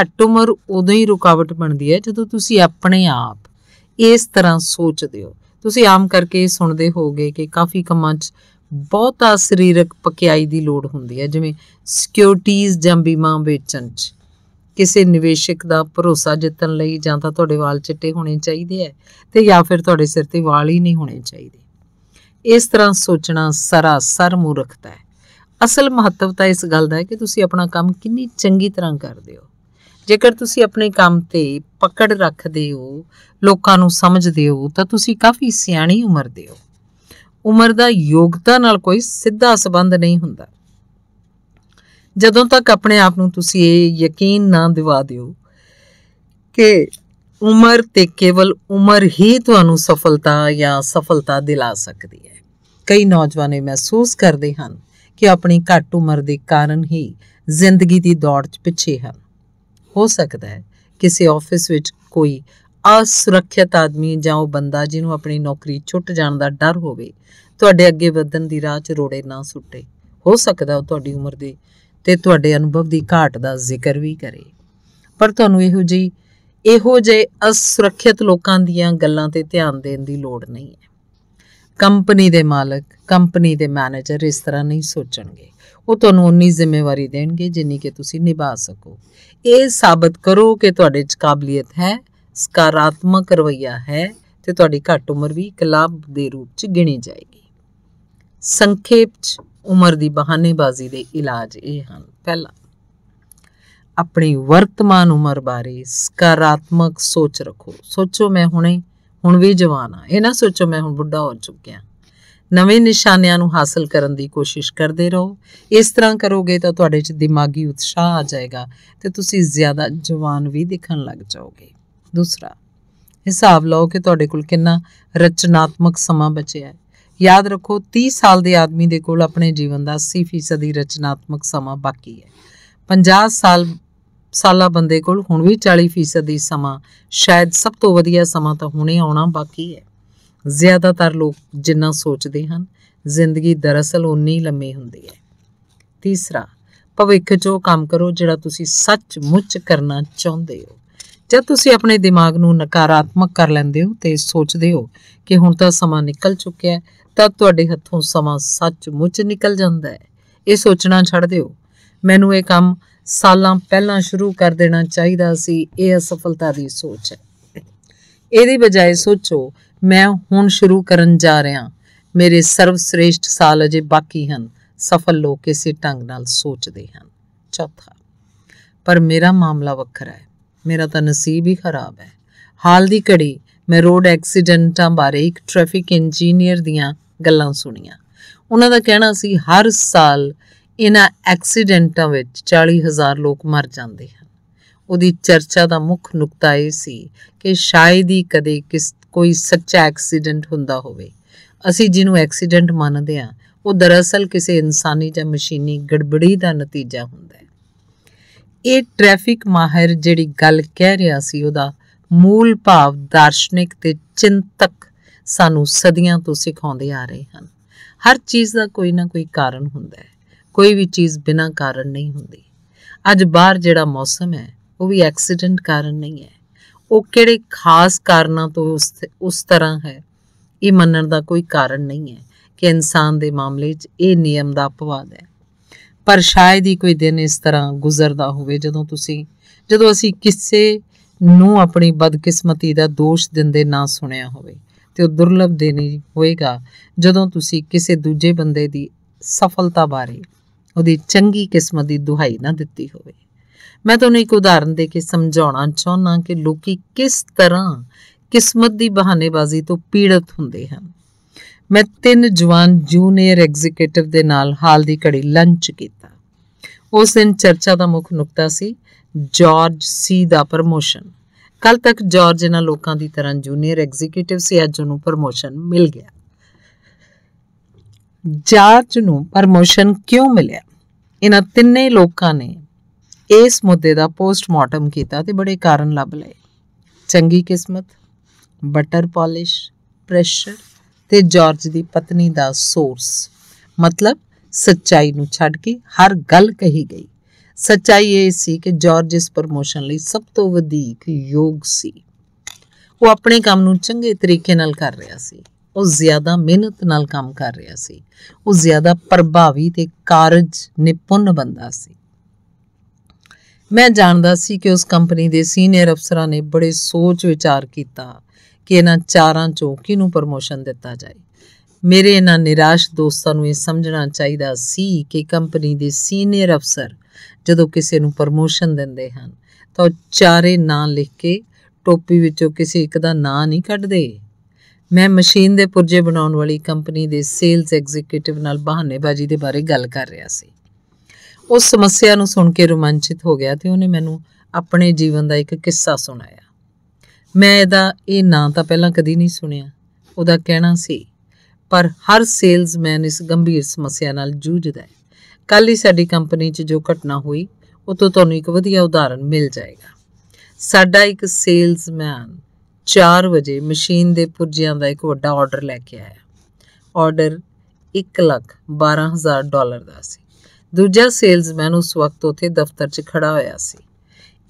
ਘੱਟ ਉਮਰ ਉਦੋਂ ਹੀ ਰੁਕਾਵਟ ਬਣਦੀ ਹੈ ਜਦੋਂ ਤੁਸੀਂ ਆਪਣੇ ਆਪ ਇਸ ਤਰ੍ਹਾਂ ਸੋਚਦੇ ਹੋ ਤੁਸੀਂ ਆਮ ਕਰਕੇ ਸੁਣਦੇ ਹੋਗੇ ਕਿ ਕਾਫੀ ਕੰਮਾਂ 'ਚ ਬਹੁਤਾ ਸਰੀਰਕ ਪਕਿਆਈ ਦੀ ਲੋੜ ਹੁੰਦੀ ਹੈ ਜਿਵੇਂ ਸਿਕਿਉਰਿਟੀਜ਼ ਜਾਂ ਬੀਮਾ ਵੇਚਣ 'ਚ ਕਿਸੇ ਨਿਵੇਸ਼ਕ ਦਾ ਭਰੋਸਾ ਜਿੱਤਣ ਲਈ ਜਾਂ ਤਾਂ ਤੁਹਾਡੇ ਵਾਲ ਚਿੱਟੇ ਹੋਣੇ ਚਾਹੀਦੇ ਹੈ ਤੇ ਜਾਂ ਫਿਰ ਤੁਹਾਡੇ ਸਿਰ ਤੇ ਵਾਲ ਹੀ ਨਹੀਂ ਹੋਣੇ ਚਾਹੀਦੇ ਇਸ ਤਰ੍ਹਾਂ ਸੋਚਣਾ ਸਰ ਮੂਰਖਤਾ ਹੈ ਅਸਲ ਮਹੱਤਵ ਤਾਂ ਇਸ ਗੱਲ ਦਾ ਹੈ ਕਿ ਤੁਸੀਂ ਆਪਣਾ ਕੰਮ ਕਿੰਨੀ ਚੰਗੀ ਤਰ੍ਹਾਂ ਕਰਦੇ ਹੋ ਜੇਕਰ ਤੁਸੀਂ ਆਪਣੇ ਕੰਮ ਤੇ ਪਕੜ ਰੱਖਦੇ ਹੋ ਲੋਕਾਂ ਨੂੰ ਸਮਝਦੇ ਹੋ ਤਾਂ ਤੁਸੀਂ ਕਾਫੀ ਸਿਆਣੀ ਉਮਰ ਦੇ ਹੋ ਉਮਰ ਦਾ ਯੋਗਤਾ ਨਾਲ ਕੋਈ ਸਿੱਧਾ ਸਬੰਧ ਨਹੀਂ ਹੁੰਦਾ ਜਦੋਂ ਤੱਕ ਆਪਣੇ ਆਪ ਨੂੰ ਤੁਸੀਂ ਇਹ ਯਕੀਨ ਨਾ ਦਿਵਾ ਦਿਓ ਕਿ ਉਮਰ ਤੇ ਕੇਵਲ ਉਮਰ ਹੀ ਤੁਹਾਨੂੰ ਸਫਲਤਾ ਜਾਂ ਸਫਲਤਾ ਦਿਲਾ ਸਕਦੀ ਹੈ ਕਈ ਨੌਜਵਾਨ ਇਹ ਮਹਿਸੂਸ ਕਰਦੇ ਹਨ ਕਿ ਆਪਣੀ ਘੱਟ ਉਮਰ ਦੇ ਕਾਰਨ ਹੀ ਜ਼ਿੰਦਗੀ ਦੀ ਦੌੜ 'ਚ ਪਿੱਛੇ ਹਨ ਹੋ ਸਕਦਾ ਹੈ ਕਿਸੇ ਆਫਿਸ ਵਿੱਚ ਕੋਈ ਅਸੁਰੱਖਿਅਤ ਆਦਮੀ ਜਾਂ ਉਹ ਬੰਦਾ ਜਿਹਨੂੰ ਆਪਣੀ ਨੌਕਰੀ ਛੁੱਟ ਜਾਣ ਦਾ ਡਰ ਹੋਵੇ ਤੁਹਾਡੇ ਅੱਗੇ ਵਧਣ ਦੀ ਰਾਹ 'ਚ ਰੋੜੇ ਨਾ ਸੁੱਟੇ ਹੋ ਸਕਦਾ ਉਹ ਤੁਹਾਡੀ ਉਮਰ ਦੇ ਤੇ ਤੁਹਾਡੇ ਅਨੁਭਵ ਦੀ ਘਾਟ ਦਾ ਜ਼ਿਕਰ ਵੀ ਕਰੇ ਪਰ ਤੁਹਾਨੂੰ ਇਹੋ ਜਿਹੀ ਇਹੋ ਜੇ ਅਸੁਰੱਖਿਅਤ ਲੋਕਾਂ ਦੀਆਂ ਗੱਲਾਂ ਤੇ ਧਿਆਨ ਦੇਣ ਦੀ ਲੋੜ ਨਹੀਂ ਹੈ ਕੰਪਨੀ ਦੇ ਮਾਲਕ ਕੰਪਨੀ ਦੇ ਮੈਨੇਜਰ ਇਸ ਤਰ੍ਹਾਂ ਨਹੀਂ ਸੋਚਣਗੇ ਉਹ ਤੁਹਾਨੂੰ ਉਨੀ ਜ਼ਿੰਮੇਵਾਰੀ ਦੇਣਗੇ ਜਿੰਨੀ ਕਿ ਤੁਸੀਂ ਨਿਭਾ ਸਕੋ ਇਹ ਸਾਬਤ ਕਰੋ ਕਿ ਤੁਹਾਡੇ 'ਚ ਕਾਬਲੀਅਤ ਹੈ ਸਕਾਰਾਤਮਕ ਰਵਈਆ ਹੈ ਤੇ ਤੁਹਾਡੀ ਘੱਟ ਉਮਰ ਵੀ ਇੱਕ ਲਾਭ ਦੇ ਰੂਪ 'ਚ ਗਿਣੀ ਜਾਏਗੀ ਸੰਖੇਪ 'ਚ ਉਮਰ ਦੀ ਬਹਾਨੇਬਾਜ਼ੀ ਦੇ ਇਲਾਜ ਇਹ ਹਨ ਪਹਿਲਾ ਆਪਣੀ ਵਰਤਮਾਨ ਉਮਰ ਬਾਰੇ ਸਕਾਰਾਤਮਕ ਸੋਚ ਰੱਖੋ ਸੋਚੋ ਮੈਂ ਹੁਣੇ ਹੁਣ ਵੀ ਜਵਾਨ ਆ ਇਹ ਨਾ ਸੋਚੋ ਮੈਂ ਹੁਣ ਬੁੱਢਾ ਹੋ ਚੁੱਕਿਆ ਨਵੇਂ ਨਿਸ਼ਾਨਿਆਂ ਨੂੰ ਹਾਸਲ ਕਰਨ ਦੀ ਕੋਸ਼ਿਸ਼ ਕਰਦੇ ਰਹੋ ਇਸ ਤਰ੍ਹਾਂ ਕਰੋਗੇ ਤਾਂ ਤੁਹਾਡੇ 'ਚ ਦਿਮਾਗੀ ਉਤਸ਼ਾਹ ਆ ਜਾਏਗਾ ਤੇ ਤੁਸੀਂ ਜ਼ਿਆਦਾ ਜਵਾਨ ਵੀ ਦਿਖਣ ਲੱਗ ਜਾਓਗੇ ਦੂਸਰਾ ਹਿਸਾਬ ਲਾਓ ਕਿ ਤੁਹਾਡੇ ਕੋਲ ਕਿੰਨਾ ਰਚਨਾਤਮਕ ਸਮਾਂ ਬਚਿਆ ਹੈ ਯਾਦ ਰੱਖੋ 30 ਸਾਲ ਦੇ ਆਦਮੀ ਦੇ ਕੋਲ ਆਪਣੇ ਜੀਵਨ ਦਾ 80% ਦੀ ਰਚਨਾਤਮਕ ਸਮਾਂ ਬਾਕੀ ਹੈ 50 ਸਾਲ ਸਾਲਾ ਬੰਦੇ ਕੋਲ ਹੁਣ ਵੀ 40% ਦੀ ਸਮਾਂ ਸ਼ਾਇਦ ਸਭ ਤੋਂ ਵਧੀਆ ਸਮਾਂ ਤਾਂ ਹੁਣੇ ਆਉਣਾ ਬਾਕੀ ਹੈ ਜ਼ਿਆਦਾਤਰ ਲੋਕ ਜਿੰਨਾ ਸੋਚਦੇ ਹਨ ਜ਼ਿੰਦਗੀ ਦਰਅਸਲ ਉਨੀ ਲੰਮੀ ਹੁੰਦੀ ਹੈ ਤੀਸਰਾ ਭਵਿੱਖ 'ਚ ਉਹ ਕੰਮ ਕਰੋ ਜਿਹੜਾ ਤੁਸੀਂ ਸੱਚ ਮੁੱਚ ਕਰਨਾ ਚਾਹੁੰਦੇ ਹੋ ਜਦ ਤੁਸੀਂ ਆਪਣੇ ਦਿਮਾਗ ਨੂੰ ਨਕਾਰਾਤਮਕ ਕਰ ਲੈਂਦੇ ਹੋ ਤੇ ਸੋਚਦੇ ਹੋ ਕਿ ਹੁਣ ਤਾਂ ਸਮਾਂ ਨਿਕਲ ਚੁੱਕਿਆ ਹੈ ਤਾਂ ਤੁਹਾਡੇ ਹੱਥੋਂ ਸਮਾਂ ਸੱਚਮੁੱਚ ਨਿਕਲ ਜਾਂਦਾ ਹੈ ਇਹ ਸੋਚਣਾ ਛੱਡ ਦਿਓ ਮੈਨੂੰ ਇਹ ਕੰਮ ਸਾਲਾਂ ਪਹਿਲਾਂ ਸ਼ੁਰੂ ਕਰ ਦੇਣਾ ਚਾਹੀਦਾ ਸੀ ਇਹ ਅਸਫਲਤਾ ਦੀ ਸੋਚ ਹੈ ਇਹਦੀ ਬਜਾਏ ਸੋਚੋ ਮੈਂ ਹੁਣ ਸ਼ੁਰੂ ਕਰਨ ਜਾ ਰਿਹਾ ਮੇਰੇ ਸਰਵ ਸ੍ਰੇਸ਼ਟ ਸਾਲ ਅਜੇ ਬਾਕੀ ਹਨ ਸਫਲ ਲੋਕ ਇਸੇ ਢੰਗ ਨਾਲ ਸੋਚਦੇ ਹਨ ਚੌਥਾ ਪਰ ਮੇਰਾ ਮਾਮਲਾ ਵੱਖਰਾ ਹੈ ਮੇਰਾ ਤਾਂ ਨਸੀਬ ਹੀ ਖਰਾਬ ਹੈ ਹਾਲ ਦੀ ਘੜੀ ਮੈਂ ਰੋਡ ਐਕਸੀਡੈਂਟਾਂ ਬਾਰੇ ਇੱਕ ਟ੍ਰੈਫਿਕ ਇੰਜੀਨੀਅਰ ਦੀਆਂ ਗੱਲਾਂ ਸੁਣੀਆਂ ਉਹਨਾਂ ਦਾ ਕਹਿਣਾ ਸੀ ਹਰ ਸਾਲ ਇਹਨਾਂ ਐਕਸੀਡੈਂਟਾਂ ਵਿੱਚ 40000 ਲੋਕ ਮਰ ਜਾਂਦੇ ਹਨ ਉਹਦੀ ਚਰਚਾ ਦਾ ਮੁੱਖ ਨੁਕਤਾ ਇਹ ਸੀ ਕਿ ਸ਼ਾਇਦ ਹੀ ਕਦੇ ਕਿਸ ਕੋਈ ਸੱਚਾ ਐਕਸੀਡੈਂਟ ਹੁੰਦਾ ਹੋਵੇ ਅਸੀਂ ਜਿਹਨੂੰ ਐਕਸੀਡੈਂਟ ਮੰਨਦੇ ਹਾਂ ਉਹ ਦਰਅਸਲ ਕਿਸੇ ਇਨਸਾਨੀ ਜਾਂ ਮਸ਼ੀਨੀ ਗੜਬੜੀ ਦਾ ਨਤੀਜਾ ਹੁੰਦਾ ਹੈ ਇਹ ਟ੍ਰੈਫਿਕ ਮਾਹਿਰ ਜਿਹੜੀ ਗੱਲ ਕਹਿ ਰਿਹਾ ਸੀ ਉਹਦਾ ਮੂਲ ਭਾਵ ਦਾਰਸ਼ਨਿਕ ਤੇ ਚਿੰਤਕ ਸਾਨੂੰ ਸਦੀਆਂ ਤੋਂ ਸਿਖਾਉਂਦੇ ਆ ਰਹੇ ਹਨ ਹਰ ਚੀਜ਼ ਦਾ ਕੋਈ ਨਾ ਕੋਈ ਕਾਰਨ ਹੁੰਦਾ ਹੈ ਕੋਈ ਵੀ ਚੀਜ਼ ਬਿਨਾਂ ਕਾਰਨ ਨਹੀਂ ਹੁੰਦੀ ਅੱਜ ਬਾਹਰ ਜਿਹੜਾ ਮੌਸਮ ਹੈ ਉਹ ਵੀ ਐਕਸੀਡੈਂਟ ਕਾਰਨ ਨਹੀਂ ਹੈ ਉਹ ਕਿਹੜੇ ਖਾਸ ਕਾਰਨਾਂ ਤੋਂ ਉਸ ਉਸ ਤਰ੍ਹਾਂ ਹੈ ਇਹ ਮੰਨਣ ਦਾ ਕੋਈ ਕਾਰਨ ਨਹੀਂ ਹੈ ਕਿ ਇਨਸਾਨ ਦੇ ਮਾਮਲੇ 'ਚ ਇਹ ਨਿਯਮ ਦਾ ਅਪਵਾਦ ਹੈ ਪਰ ਸ਼ਾਇਦ ਹੀ ਕੋਈ ਦਿਨ ਇਸ ਤਰ੍ਹਾਂ ਗੁਜ਼ਰਦਾ ਹੋਵੇ ਜਦੋਂ ਤੁਸੀਂ ਜਦੋਂ ਅਸੀਂ ਕਿਸੇ ਨੂੰ ਆਪਣੀ ਬਦਕਿਸਮਤੀ ਦਾ ਦੋਸ਼ ਦਿੰਦੇ ਨਾ ਸੁਣਿਆ ਹੋਵੇ ਤੇ ਉਹ ਦੁਰਲਭ ਦਿਨ ਹੀ ਹੋਏਗਾ ਜਦੋਂ ਤੁਸੀਂ ਕਿਸੇ ਦੂਜੇ ਬੰਦੇ ਦੀ ਸਫਲਤਾ ਬਾਰੇ ਉਹਦੀ ਚੰਗੀ ਕਿਸਮਤ ਦੀ ਦੁਹਾਈ ਨਾ ਦਿੱਤੀ ਹੋਵੇ ਮੈਂ ਤੁਹਾਨੂੰ ਇੱਕ ਉਦਾਹਰਨ ਦੇ ਕੇ ਸਮਝਾਉਣਾ ਚਾਹੁੰਦਾ ਕਿ ਲੋਕੀ ਕਿਸ ਤਰ੍ਹਾਂ ਕਿਸਮਤ ਦੀ ਬਹਾਨੇਬਾਜ਼ੀ ਤੋਂ ਪੀੜਤ ਹੁੰਦੇ ਹਨ ਮੈਂ ਤਿੰਨ ਜਵਾਨ ਜੂਨੀਅਰ ਐਗਜ਼ੀਕਿਊਟਿਵ ਦੇ ਨਾਲ ਹਾਲ ਦੀ ਘੜੀ ਲੰਚ ਕੀਤਾ ਉਸ ਦਿਨ ਚਰਚਾ ਦਾ ਮੁੱਖ ਨੁਕਤਾ ਸੀ ਜਾਰਜ ਸੀ ਦਾ ਪ੍ਰਮੋਸ਼ਨ ਕੱਲ ਤੱਕ ਜਾਰਜ ਇਹਨਾਂ ਲੋਕਾਂ ਦੀ ਤਰ੍ਹਾਂ ਜੂਨੀਅਰ ਐਗਜ਼ੀਕਿਊਟਿਵ ਸੀ ਅੱਜ ਉਹਨੂੰ ਪ੍ਰਮੋਸ਼ਨ ਮਿਲ ਗਿਆ ਜਾਰਜ ਨੂੰ ਪ੍ਰਮੋਸ਼ਨ ਕਿਉਂ ਮਿਲਿਆ ਇਹਨਾਂ ਤਿੰਨੇ ਲੋਕਾਂ ਨੇ ਇਸ ਮੁੱਦੇ ਦਾ ਪੋਸਟਮਾਰਟਮ ਕੀਤਾ ਤੇ ਬੜੇ ਕਾਰਨ ਲੱਭ ਲਏ ਚੰਗੀ ਕਿਸਮਤ ਬਟਰ ਪਾਲਿਸ਼ ਪ੍ਰੈਸ਼ਰ ਤੇ ਜਾਰਜ ਦੀ ਪਤਨੀ ਦਾ ਸੋਰਸ ਮਤਲਬ ਸੱਚਾਈ ਨੂੰ ਛੱਡ ਕੇ ਹਰ ਗੱਲ ਕਹੀ ਗਈ ਸੱਚਾਈ ਇਹ ਸੀ ਕਿ ਜਾਰਜ ਇਸ ਪ੍ਰਮੋਸ਼ਨ ਲਈ ਸਭ ਤੋਂ ਵਧੇਕ ਯੋਗ ਸੀ ਉਹ ਆਪਣੇ ਕੰਮ ਨੂੰ ਚੰਗੇ ਤਰੀਕੇ ਨਾਲ ਕਰ ਰਿਹਾ ਸੀ ਉਹ ਜ਼ਿਆਦਾ ਮਿਹਨਤ ਨਾਲ ਕੰਮ ਕਰ ਰਿਹਾ ਸੀ ਉਹ ਜ਼ਿਆਦਾ ਪ੍ਰਭਾਵੀ ਤੇ ਕਾਰਜ ਨਿਪੁੰਨ ਬੰਦਾ ਸੀ ਮੈਂ ਜਾਣਦਾ ਸੀ ਕਿ ਉਸ ਕੰਪਨੀ ਦੇ ਸੀਨੀਅਰ ਅਫਸਰਾਂ ਨੇ ਬੜੇ ਸੋਚ ਵਿਚਾਰ ਕੀਤਾ ਕਿ ਇਹਨਾਂ ਚਾਰਾਂ ਚੋਂ ਕਿਹਨੂੰ ਪ੍ਰਮੋਸ਼ਨ ਦਿੱਤਾ ਜਾਏ ਮੇਰੇ ਇਹਨਾਂ ਨਿਰਾਸ਼ ਦੋਸਤਾਂ ਨੂੰ ਇਹ ਸਮਝਣਾ ਚਾਹੀਦਾ ਸੀ ਕਿ ਕੰਪਨੀ ਦੇ ਸੀਨੀਅਰ ਅਫਸਰ ਜਦੋਂ ਕਿਸੇ ਨੂੰ ਪ੍ਰਮੋਸ਼ਨ ਦਿੰਦੇ ਹਨ ਤਾਂ ਚਾਰੇ ਨਾਂ ਲਿਖ ਕੇ ਟੋਪੀ ਵਿੱਚੋਂ ਕਿਸੇ ਇੱਕ ਦਾ ਨਾਂ ਨਹੀਂ ਕੱਢਦੇ ਮੈਂ ਮਸ਼ੀਨ ਦੇ ਪੁਰਜੇ ਬਣਾਉਣ ਵਾਲੀ ਕੰਪਨੀ ਦੇ ਸੇਲਸ ਐਗਜ਼ੀਕਿਊਟਿਵ ਨਾਲ ਬਹਾਨੇਬਾਜ਼ੀ ਦੇ ਬਾਰੇ ਗੱਲ ਕਰ ਰਿਹਾ ਸੀ ਉਸ ਸਮੱਸਿਆ ਨੂੰ ਸੁਣ ਕੇ ਰੋਮਾਂਚਿਤ ਹੋ ਗਿਆ ਤੇ ਉਹਨੇ ਮੈਨੂੰ ਆਪਣੇ ਜੀਵਨ ਦਾ ਇੱਕ ਕਿੱਸਾ ਸੁਣਾਇਆ ਮੈਂ ਇਹਦਾ ਇਹ ਨਾਂ ਤਾਂ ਪਹਿਲਾਂ ਕਦੀ ਨਹੀਂ ਸੁਣਿਆ ਉਹਦਾ ਕਹਿਣਾ ਸੀ ਪਰ ਹਰ ਸੇਲਜ਼ਮੈਨ ਇਸ ਗੰਭੀਰ ਸਮੱਸਿਆ ਨਾਲ ਜੂਝਦਾ ਹੈ ਕੱਲ ਹੀ ਸਾਡੀ ਕੰਪਨੀ 'ਚ ਜੋ ਘਟਨਾ ਹੋਈ ਉਹ ਤੋਂ ਤੁਹਾਨੂੰ ਇੱਕ ਵਧੀਆ ਉਦਾਹਰਣ ਮਿਲ ਜਾਏਗਾ ਸਾਡਾ ਇੱਕ ਸੇਲਜ਼ਮੈਨ 4 ਵਜੇ ਮਸ਼ੀਨ ਦੇ ਪੁਰਜਿਆਂ ਦਾ ਇੱਕ ਵੱਡਾ ਆਰਡਰ ਲੈ ਕੇ ਆਇਆ ਆਰਡਰ 1 ਲੱਖ 12000 ਡਾਲਰ ਦਾ ਸੀ ਦੂਜਾ ਸੇਲਜ਼ਮੈਨ ਉਸ ਵਕਤ ਉੱਥੇ ਦਫ਼ਤਰ 'ਚ ਖੜਾ ਹੋਇਆ ਸੀ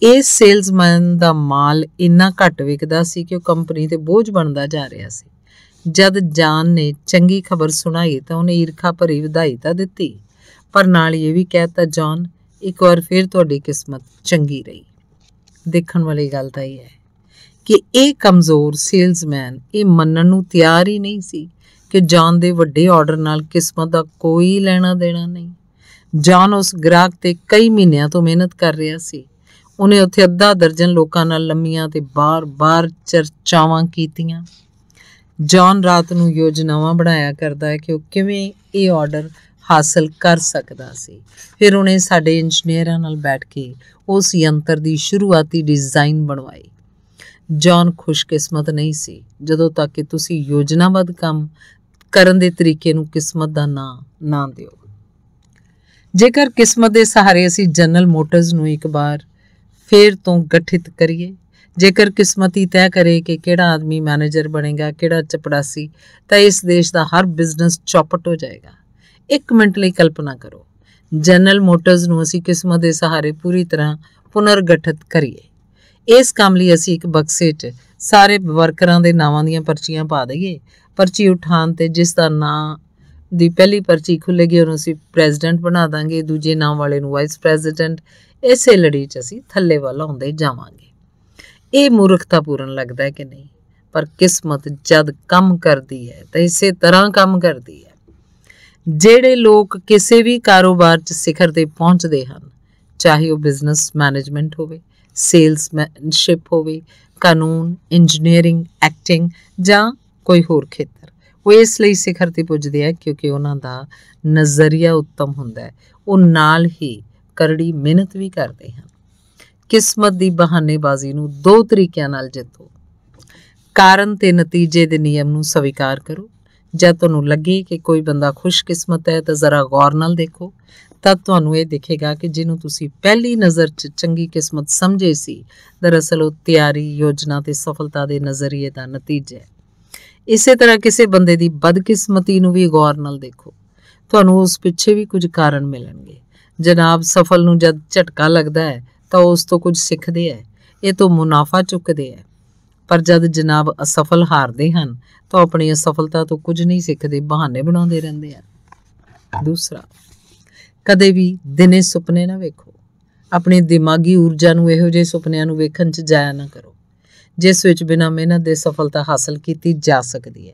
ਇਸ ਸੇਲਜ਼ਮੈਨ ਦਾ ਮਾਲ ਇੰਨਾ ਘੱਟ ਵਿਕਦਾ ਸੀ ਕਿ ਉਹ ਕੰਪਨੀ ਤੇ ਬੋਝ ਬਣਦਾ ਜਾ ਰਿਹਾ ਸੀ ਜਦ ਜਾਨ ਨੇ ਚੰਗੀ ਖਬਰ ਸੁਣਾਈ ਤਾਂ ਉਹਨੇ ਈਰਖਾ ਭਰੀ ਵਧਾਈ ਤਾਂ ਦਿੱਤੀ ਪਰ ਨਾਲ ਇਹ ਵੀ ਕਹਿਤਾ ਜਾਨ ਇੱਕ ਵਾਰ ਫਿਰ ਤੁਹਾਡੀ ਕਿਸਮਤ ਚੰਗੀ ਰਹੀ ਦੇਖਣ ਵਾਲੀ ਗੱਲ ਤਾਂ ਇਹ ਹੈ ਕਿ ਇਹ ਕਮਜ਼ੋਰ ਸੇਲਜ਼ਮੈਨ ਇਹ ਮੰਨਣ ਨੂੰ ਤਿਆਰ ਹੀ ਨਹੀਂ ਸੀ ਕਿ ਜਾਨ ਦੇ ਵੱਡੇ ਆਰਡਰ ਨਾਲ ਕਿਸਮਤ ਦਾ ਕੋਈ ਲੈਣਾ ਦੇਣਾ ਨਹੀਂ ਜਾਨ ਉਸ ਗ੍ਰਾਹਕ ਤੇ ਕਈ ਮਹੀਨਿਆਂ ਤੋਂ ਮਿਹਨਤ ਕਰ ਰਿਹਾ ਸੀ ਉਹਨੇ ਉੱਥੇ ਅੱਧਾ ਦਰਜਨ ਲੋਕਾਂ ਨਾਲ ਲੰਮੀਆਂ ਤੇ ਬਾਰ-ਬਾਰ ਚਰਚਾਵਾਂ ਕੀਤੀਆਂ ਜੌਨ ਰਾਤ ਨੂੰ ਯੋਜਨਾਵਾਂ ਬਣਾਇਆ ਕਰਦਾ ਹੈ ਕਿ ਉਹ ਕਿਵੇਂ ਇਹ ਆਰਡਰ ਹਾਸਲ ਕਰ ਸਕਦਾ ਸੀ ਫਿਰ ਉਹਨੇ ਸਾਡੇ ਇੰਜੀਨੀਅਰਾਂ ਨਾਲ ਬੈਠ ਕੇ ਉਸ ਯੰਤਰ ਦੀ ਸ਼ੁਰੂਆਤੀ ਡਿਜ਼ਾਈਨ ਬਣਵਾਈ ਜੌਨ ਖੁਸ਼ਕਿਸਮਤ ਨਹੀਂ ਸੀ ਜਦੋਂ ਤੱਕ ਕਿ ਤੁਸੀਂ ਯੋਜਨਾਬੱਧ ਕੰਮ ਕਰਨ ਦੇ ਤਰੀਕੇ ਨੂੰ ਕਿਸਮਤ ਦਾ ਨਾਂ ਨਾ ਦਿਓ ਜੇਕਰ ਕਿਸਮਤ ਦੇ ਸਹਾਰੇ ਅਸੀਂ ਜਨਰਲ ਮੋਟਰਸ ਨੂੰ ਇੱਕ ਵਾਰ ਫੇਰ ਤੋਂ ਗਠਿਤ ਕਰੀਏ ਜੇਕਰ ਕਿਸਮਤੀ ਤੈਅ ਕਰੇ ਕਿ ਕਿਹੜਾ ਆਦਮੀ ਮੈਨੇਜਰ ਬਣੇਗਾ ਕਿਹੜਾ ਚਪੜਾਸੀ ਤਾਂ ਇਸ ਦੇਸ਼ ਦਾ ਹਰ ਬਿਜ਼ਨਸ ਚੌਪਟ ਹੋ ਜਾਏਗਾ ਇੱਕ ਮਿੰਟ ਲਈ ਕਲਪਨਾ ਕਰੋ ਜਨਰਲ ਮੋਟਰਸ ਨੂੰ ਅਸੀਂ ਕਿਸਮਤ ਦੇ ਸਹਾਰੇ ਪੂਰੀ ਤਰ੍ਹਾਂ ਪੁਨਰਗਠਿਤ ਕਰੀਏ ਇਸ ਕੰਮ ਲਈ ਅਸੀਂ ਇੱਕ ਬਕਸੇ 'ਚ ਸਾਰੇ ਵਰਕਰਾਂ ਦੇ ਨਾਵਾਂ ਦੀਆਂ ਪਰਚੀਆਂ ਪਾ ਦਈਏ ਪਰਚੀ ਉਠਾਣ ਤੇ ਜਿਸ ਦਾ ਨਾਂ ਦੀ ਪਹਿਲੀ ਪਰਚੀ ਖੁੱਲੇਗੀ ਉਹਨੂੰ ਅਸੀਂ ਪ੍ਰੈਜ਼ੀਡੈਂਟ ਬਣਾ ਦਾਂਗੇ ਦੂਜੇ ਨਾਮ ਵਾਲੇ ਨੂੰ ਵਾਈਸ ਪ੍ਰੈਜ਼ੀਡੈਂਟ ਇਸੇ ਲੜੀ 'ਚ ਅਸੀਂ ਥੱਲੇ ਵੱਲ ਆਉਂਦੇ ਜਾਵਾਂਗੇ ਇਹ ਮੂਰਖਤਾਪੂਰਨ ਲੱਗਦਾ ਹੈ ਕਿ ਨਹੀਂ ਪਰ ਕਿਸਮਤ ਜਦ ਕੰਮ ਕਰਦੀ ਹੈ ਤਾਂ ਇਸੇ ਤਰ੍ਹਾਂ ਕੰਮ ਕਰਦੀ ਹੈ ਜਿਹੜੇ ਲੋਕ ਕਿਸੇ ਵੀ ਕਾਰੋਬਾਰ 'ਚ ਸਿਖਰ ਤੇ ਪਹੁੰਚਦੇ ਹਨ ਚਾਹੇ ਉਹ ਬਿਜ਼ਨਸ ਮੈਨੇਜਮੈਂਟ ਹੋਵੇ ਸੇਲਸਮੈਨਸ਼ਿਪ ਹੋਵੇ ਕਾਨੂੰਨ ਇੰਜੀਨੀਅਰਿੰਗ ਐਕਟਿੰਗ ਜਾਂ ਕੋਈ ਹੋਰ ਖੇਤਰ ਉਹ ਇਸ ਲਈ ਸਿਖਰ ਤੇ ਪੁੱਜਦੇ ਆ ਕਿਉਂਕਿ ਉਹਨਾਂ ਦਾ ਨਜ਼ਰੀਆ ਉੱਤਮ ਹੁੰਦਾ ਹੈ ਉਹ ਨਾਲ ਹੀ ਕਰੜੀ ਮਿਹਨਤ ਵੀ ਕਰਦੇ ਹਾਂ ਕਿਸਮਤ ਦੀ ਬਹਾਨੇਬਾਜ਼ੀ ਨੂੰ ਦੋ ਤਰੀਕਿਆਂ ਨਾਲ ਜਿੱਤੋ ਕਾਰਨ ਤੇ ਨਤੀਜੇ ਦੇ ਨਿਯਮ ਨੂੰ ਸਵੀਕਾਰ ਕਰੋ ਜਦ ਤੁਹਾਨੂੰ ਲੱਗੇ ਕਿ ਕੋਈ ਬੰਦਾ ਖੁਸ਼ਕਿਸਮਤ ਹੈ ਤਾਂ ਜ਼ਰਾ ਗੌਰ ਨਾਲ ਦੇਖੋ ਤਦ ਤੁਹਾਨੂੰ ਇਹ ਦਿਖੇਗਾ ਕਿ ਜਿਹਨੂੰ ਤੁਸੀਂ ਪਹਿਲੀ ਨਜ਼ਰ 'ਚ ਚੰਗੀ ਕਿਸਮਤ ਸਮਝੇ ਸੀ ਦਰਅਸਲ ਉਹ ਤਿਆਰੀ ਯੋਜਨਾ ਤੇ ਸਫਲਤਾ ਦੇ ਨਜ਼ਰੀਏ ਦਾ ਨਤੀਜਾ ਹੈ ਇਸੇ ਤਰ੍ਹਾਂ ਕਿਸੇ ਬੰਦੇ ਦੀ ਬਦਕਿਸਮਤੀ ਨੂੰ ਵੀ ਗੌਰ ਨਾਲ ਦੇਖੋ ਤੁਹਾਨੂੰ ਉਸ ਪਿੱਛੇ ਵੀ ਕੁਝ ਕਾਰਨ ਮਿਲਣਗੇ ਜਨਾਬ ਸਫਲ ਨੂੰ ਜਦ ਝਟਕਾ ਲੱਗਦਾ ਹੈ ਤਾਂ ਉਸ ਤੋਂ ਕੁਝ ਸਿੱਖਦੇ ਐ ਇਹ ਤੋਂ ਮੁਨਾਫਾ ਚੁੱਕਦੇ ਐ ਪਰ ਜਦ ਜਨਾਬ ਅਸਫਲ ਹਾਰਦੇ ਹਨ ਤਾਂ ਆਪਣੀ ਅਸਫਲਤਾ ਤੋਂ ਕੁਝ ਨਹੀਂ ਸਿੱਖਦੇ ਬਹਾਨੇ ਬਣਾਉਂਦੇ ਰਹਿੰਦੇ ਆ ਦੂਸਰਾ ਕਦੇ ਵੀ ਦਿਨੇ ਸੁਪਨੇ ਨਾ ਵੇਖੋ ਆਪਣੇ ਦਿਮਾਗੀ ਊਰਜਾ ਨੂੰ ਇਹੋ ਜਿਹੇ ਸੁਪਨਿਆਂ ਨੂੰ ਵੇਖਣ 'ਚ ਜਾਇਆ ਨਾ ਕਰੋ ਜਿਸ ਵਿੱਚ ਬਿਨਾਂ ਮਿਹਨਤ ਦੇ ਸਫਲਤਾ ਹਾਸਲ ਕੀਤੀ ਜਾ ਸਕਦੀ ਹੈ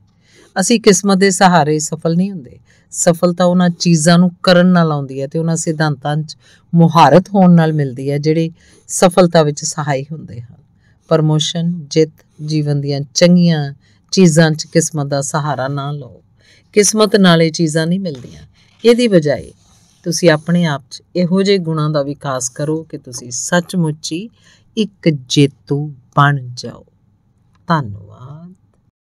ਅਸੀਂ ਕਿਸਮਤ ਦੇ ਸਹਾਰੇ ਸਫਲ ਨਹੀਂ ਹੁੰਦੇ ਸਫਲਤਾ ਉਹਨਾਂ ਚੀਜ਼ਾਂ ਨੂੰ ਕਰਨ ਨਾਲ ਆਉਂਦੀ ਹੈ ਤੇ ਉਹਨਾਂ ਸਿਧਾਂਤਾਂ 'ਚ ਮੁਹਾਰਤ ਹੋਣ ਨਾਲ ਮਿਲਦੀ ਹੈ ਜਿਹੜੇ ਸਫਲਤਾ ਵਿੱਚ ਸਹਾਈ ਹੁੰਦੇ ਹਨ ਪ੍ਰਮੋਸ਼ਨ ਜਿੱਤ ਜੀਵਨ ਦੀਆਂ ਚੰਗੀਆਂ ਚੀਜ਼ਾਂ 'ਚ ਕਿਸਮਤ ਦਾ ਸਹਾਰਾ ਨਾ ਲਓ ਕਿਸਮਤ ਨਾਲ ਇਹ ਚੀਜ਼ਾਂ ਨਹੀਂ ਮਿਲਦੀਆਂ ਇਹਦੀ ਬਜਾਏ ਤੁਸੀਂ ਆਪਣੇ ਆਪ 'ਚ ਇਹੋ ਜਿਹੇ ਗੁਣਾਂ ਦਾ ਵਿਕਾਸ ਕਰੋ ਕਿ ਤੁਸੀਂ ਸੱਚਮੁੱਚ ਹੀ ਇੱਕ ਜੇਤੂ ਬਣ ਜਾਓ ਧੰਨਵਾਦ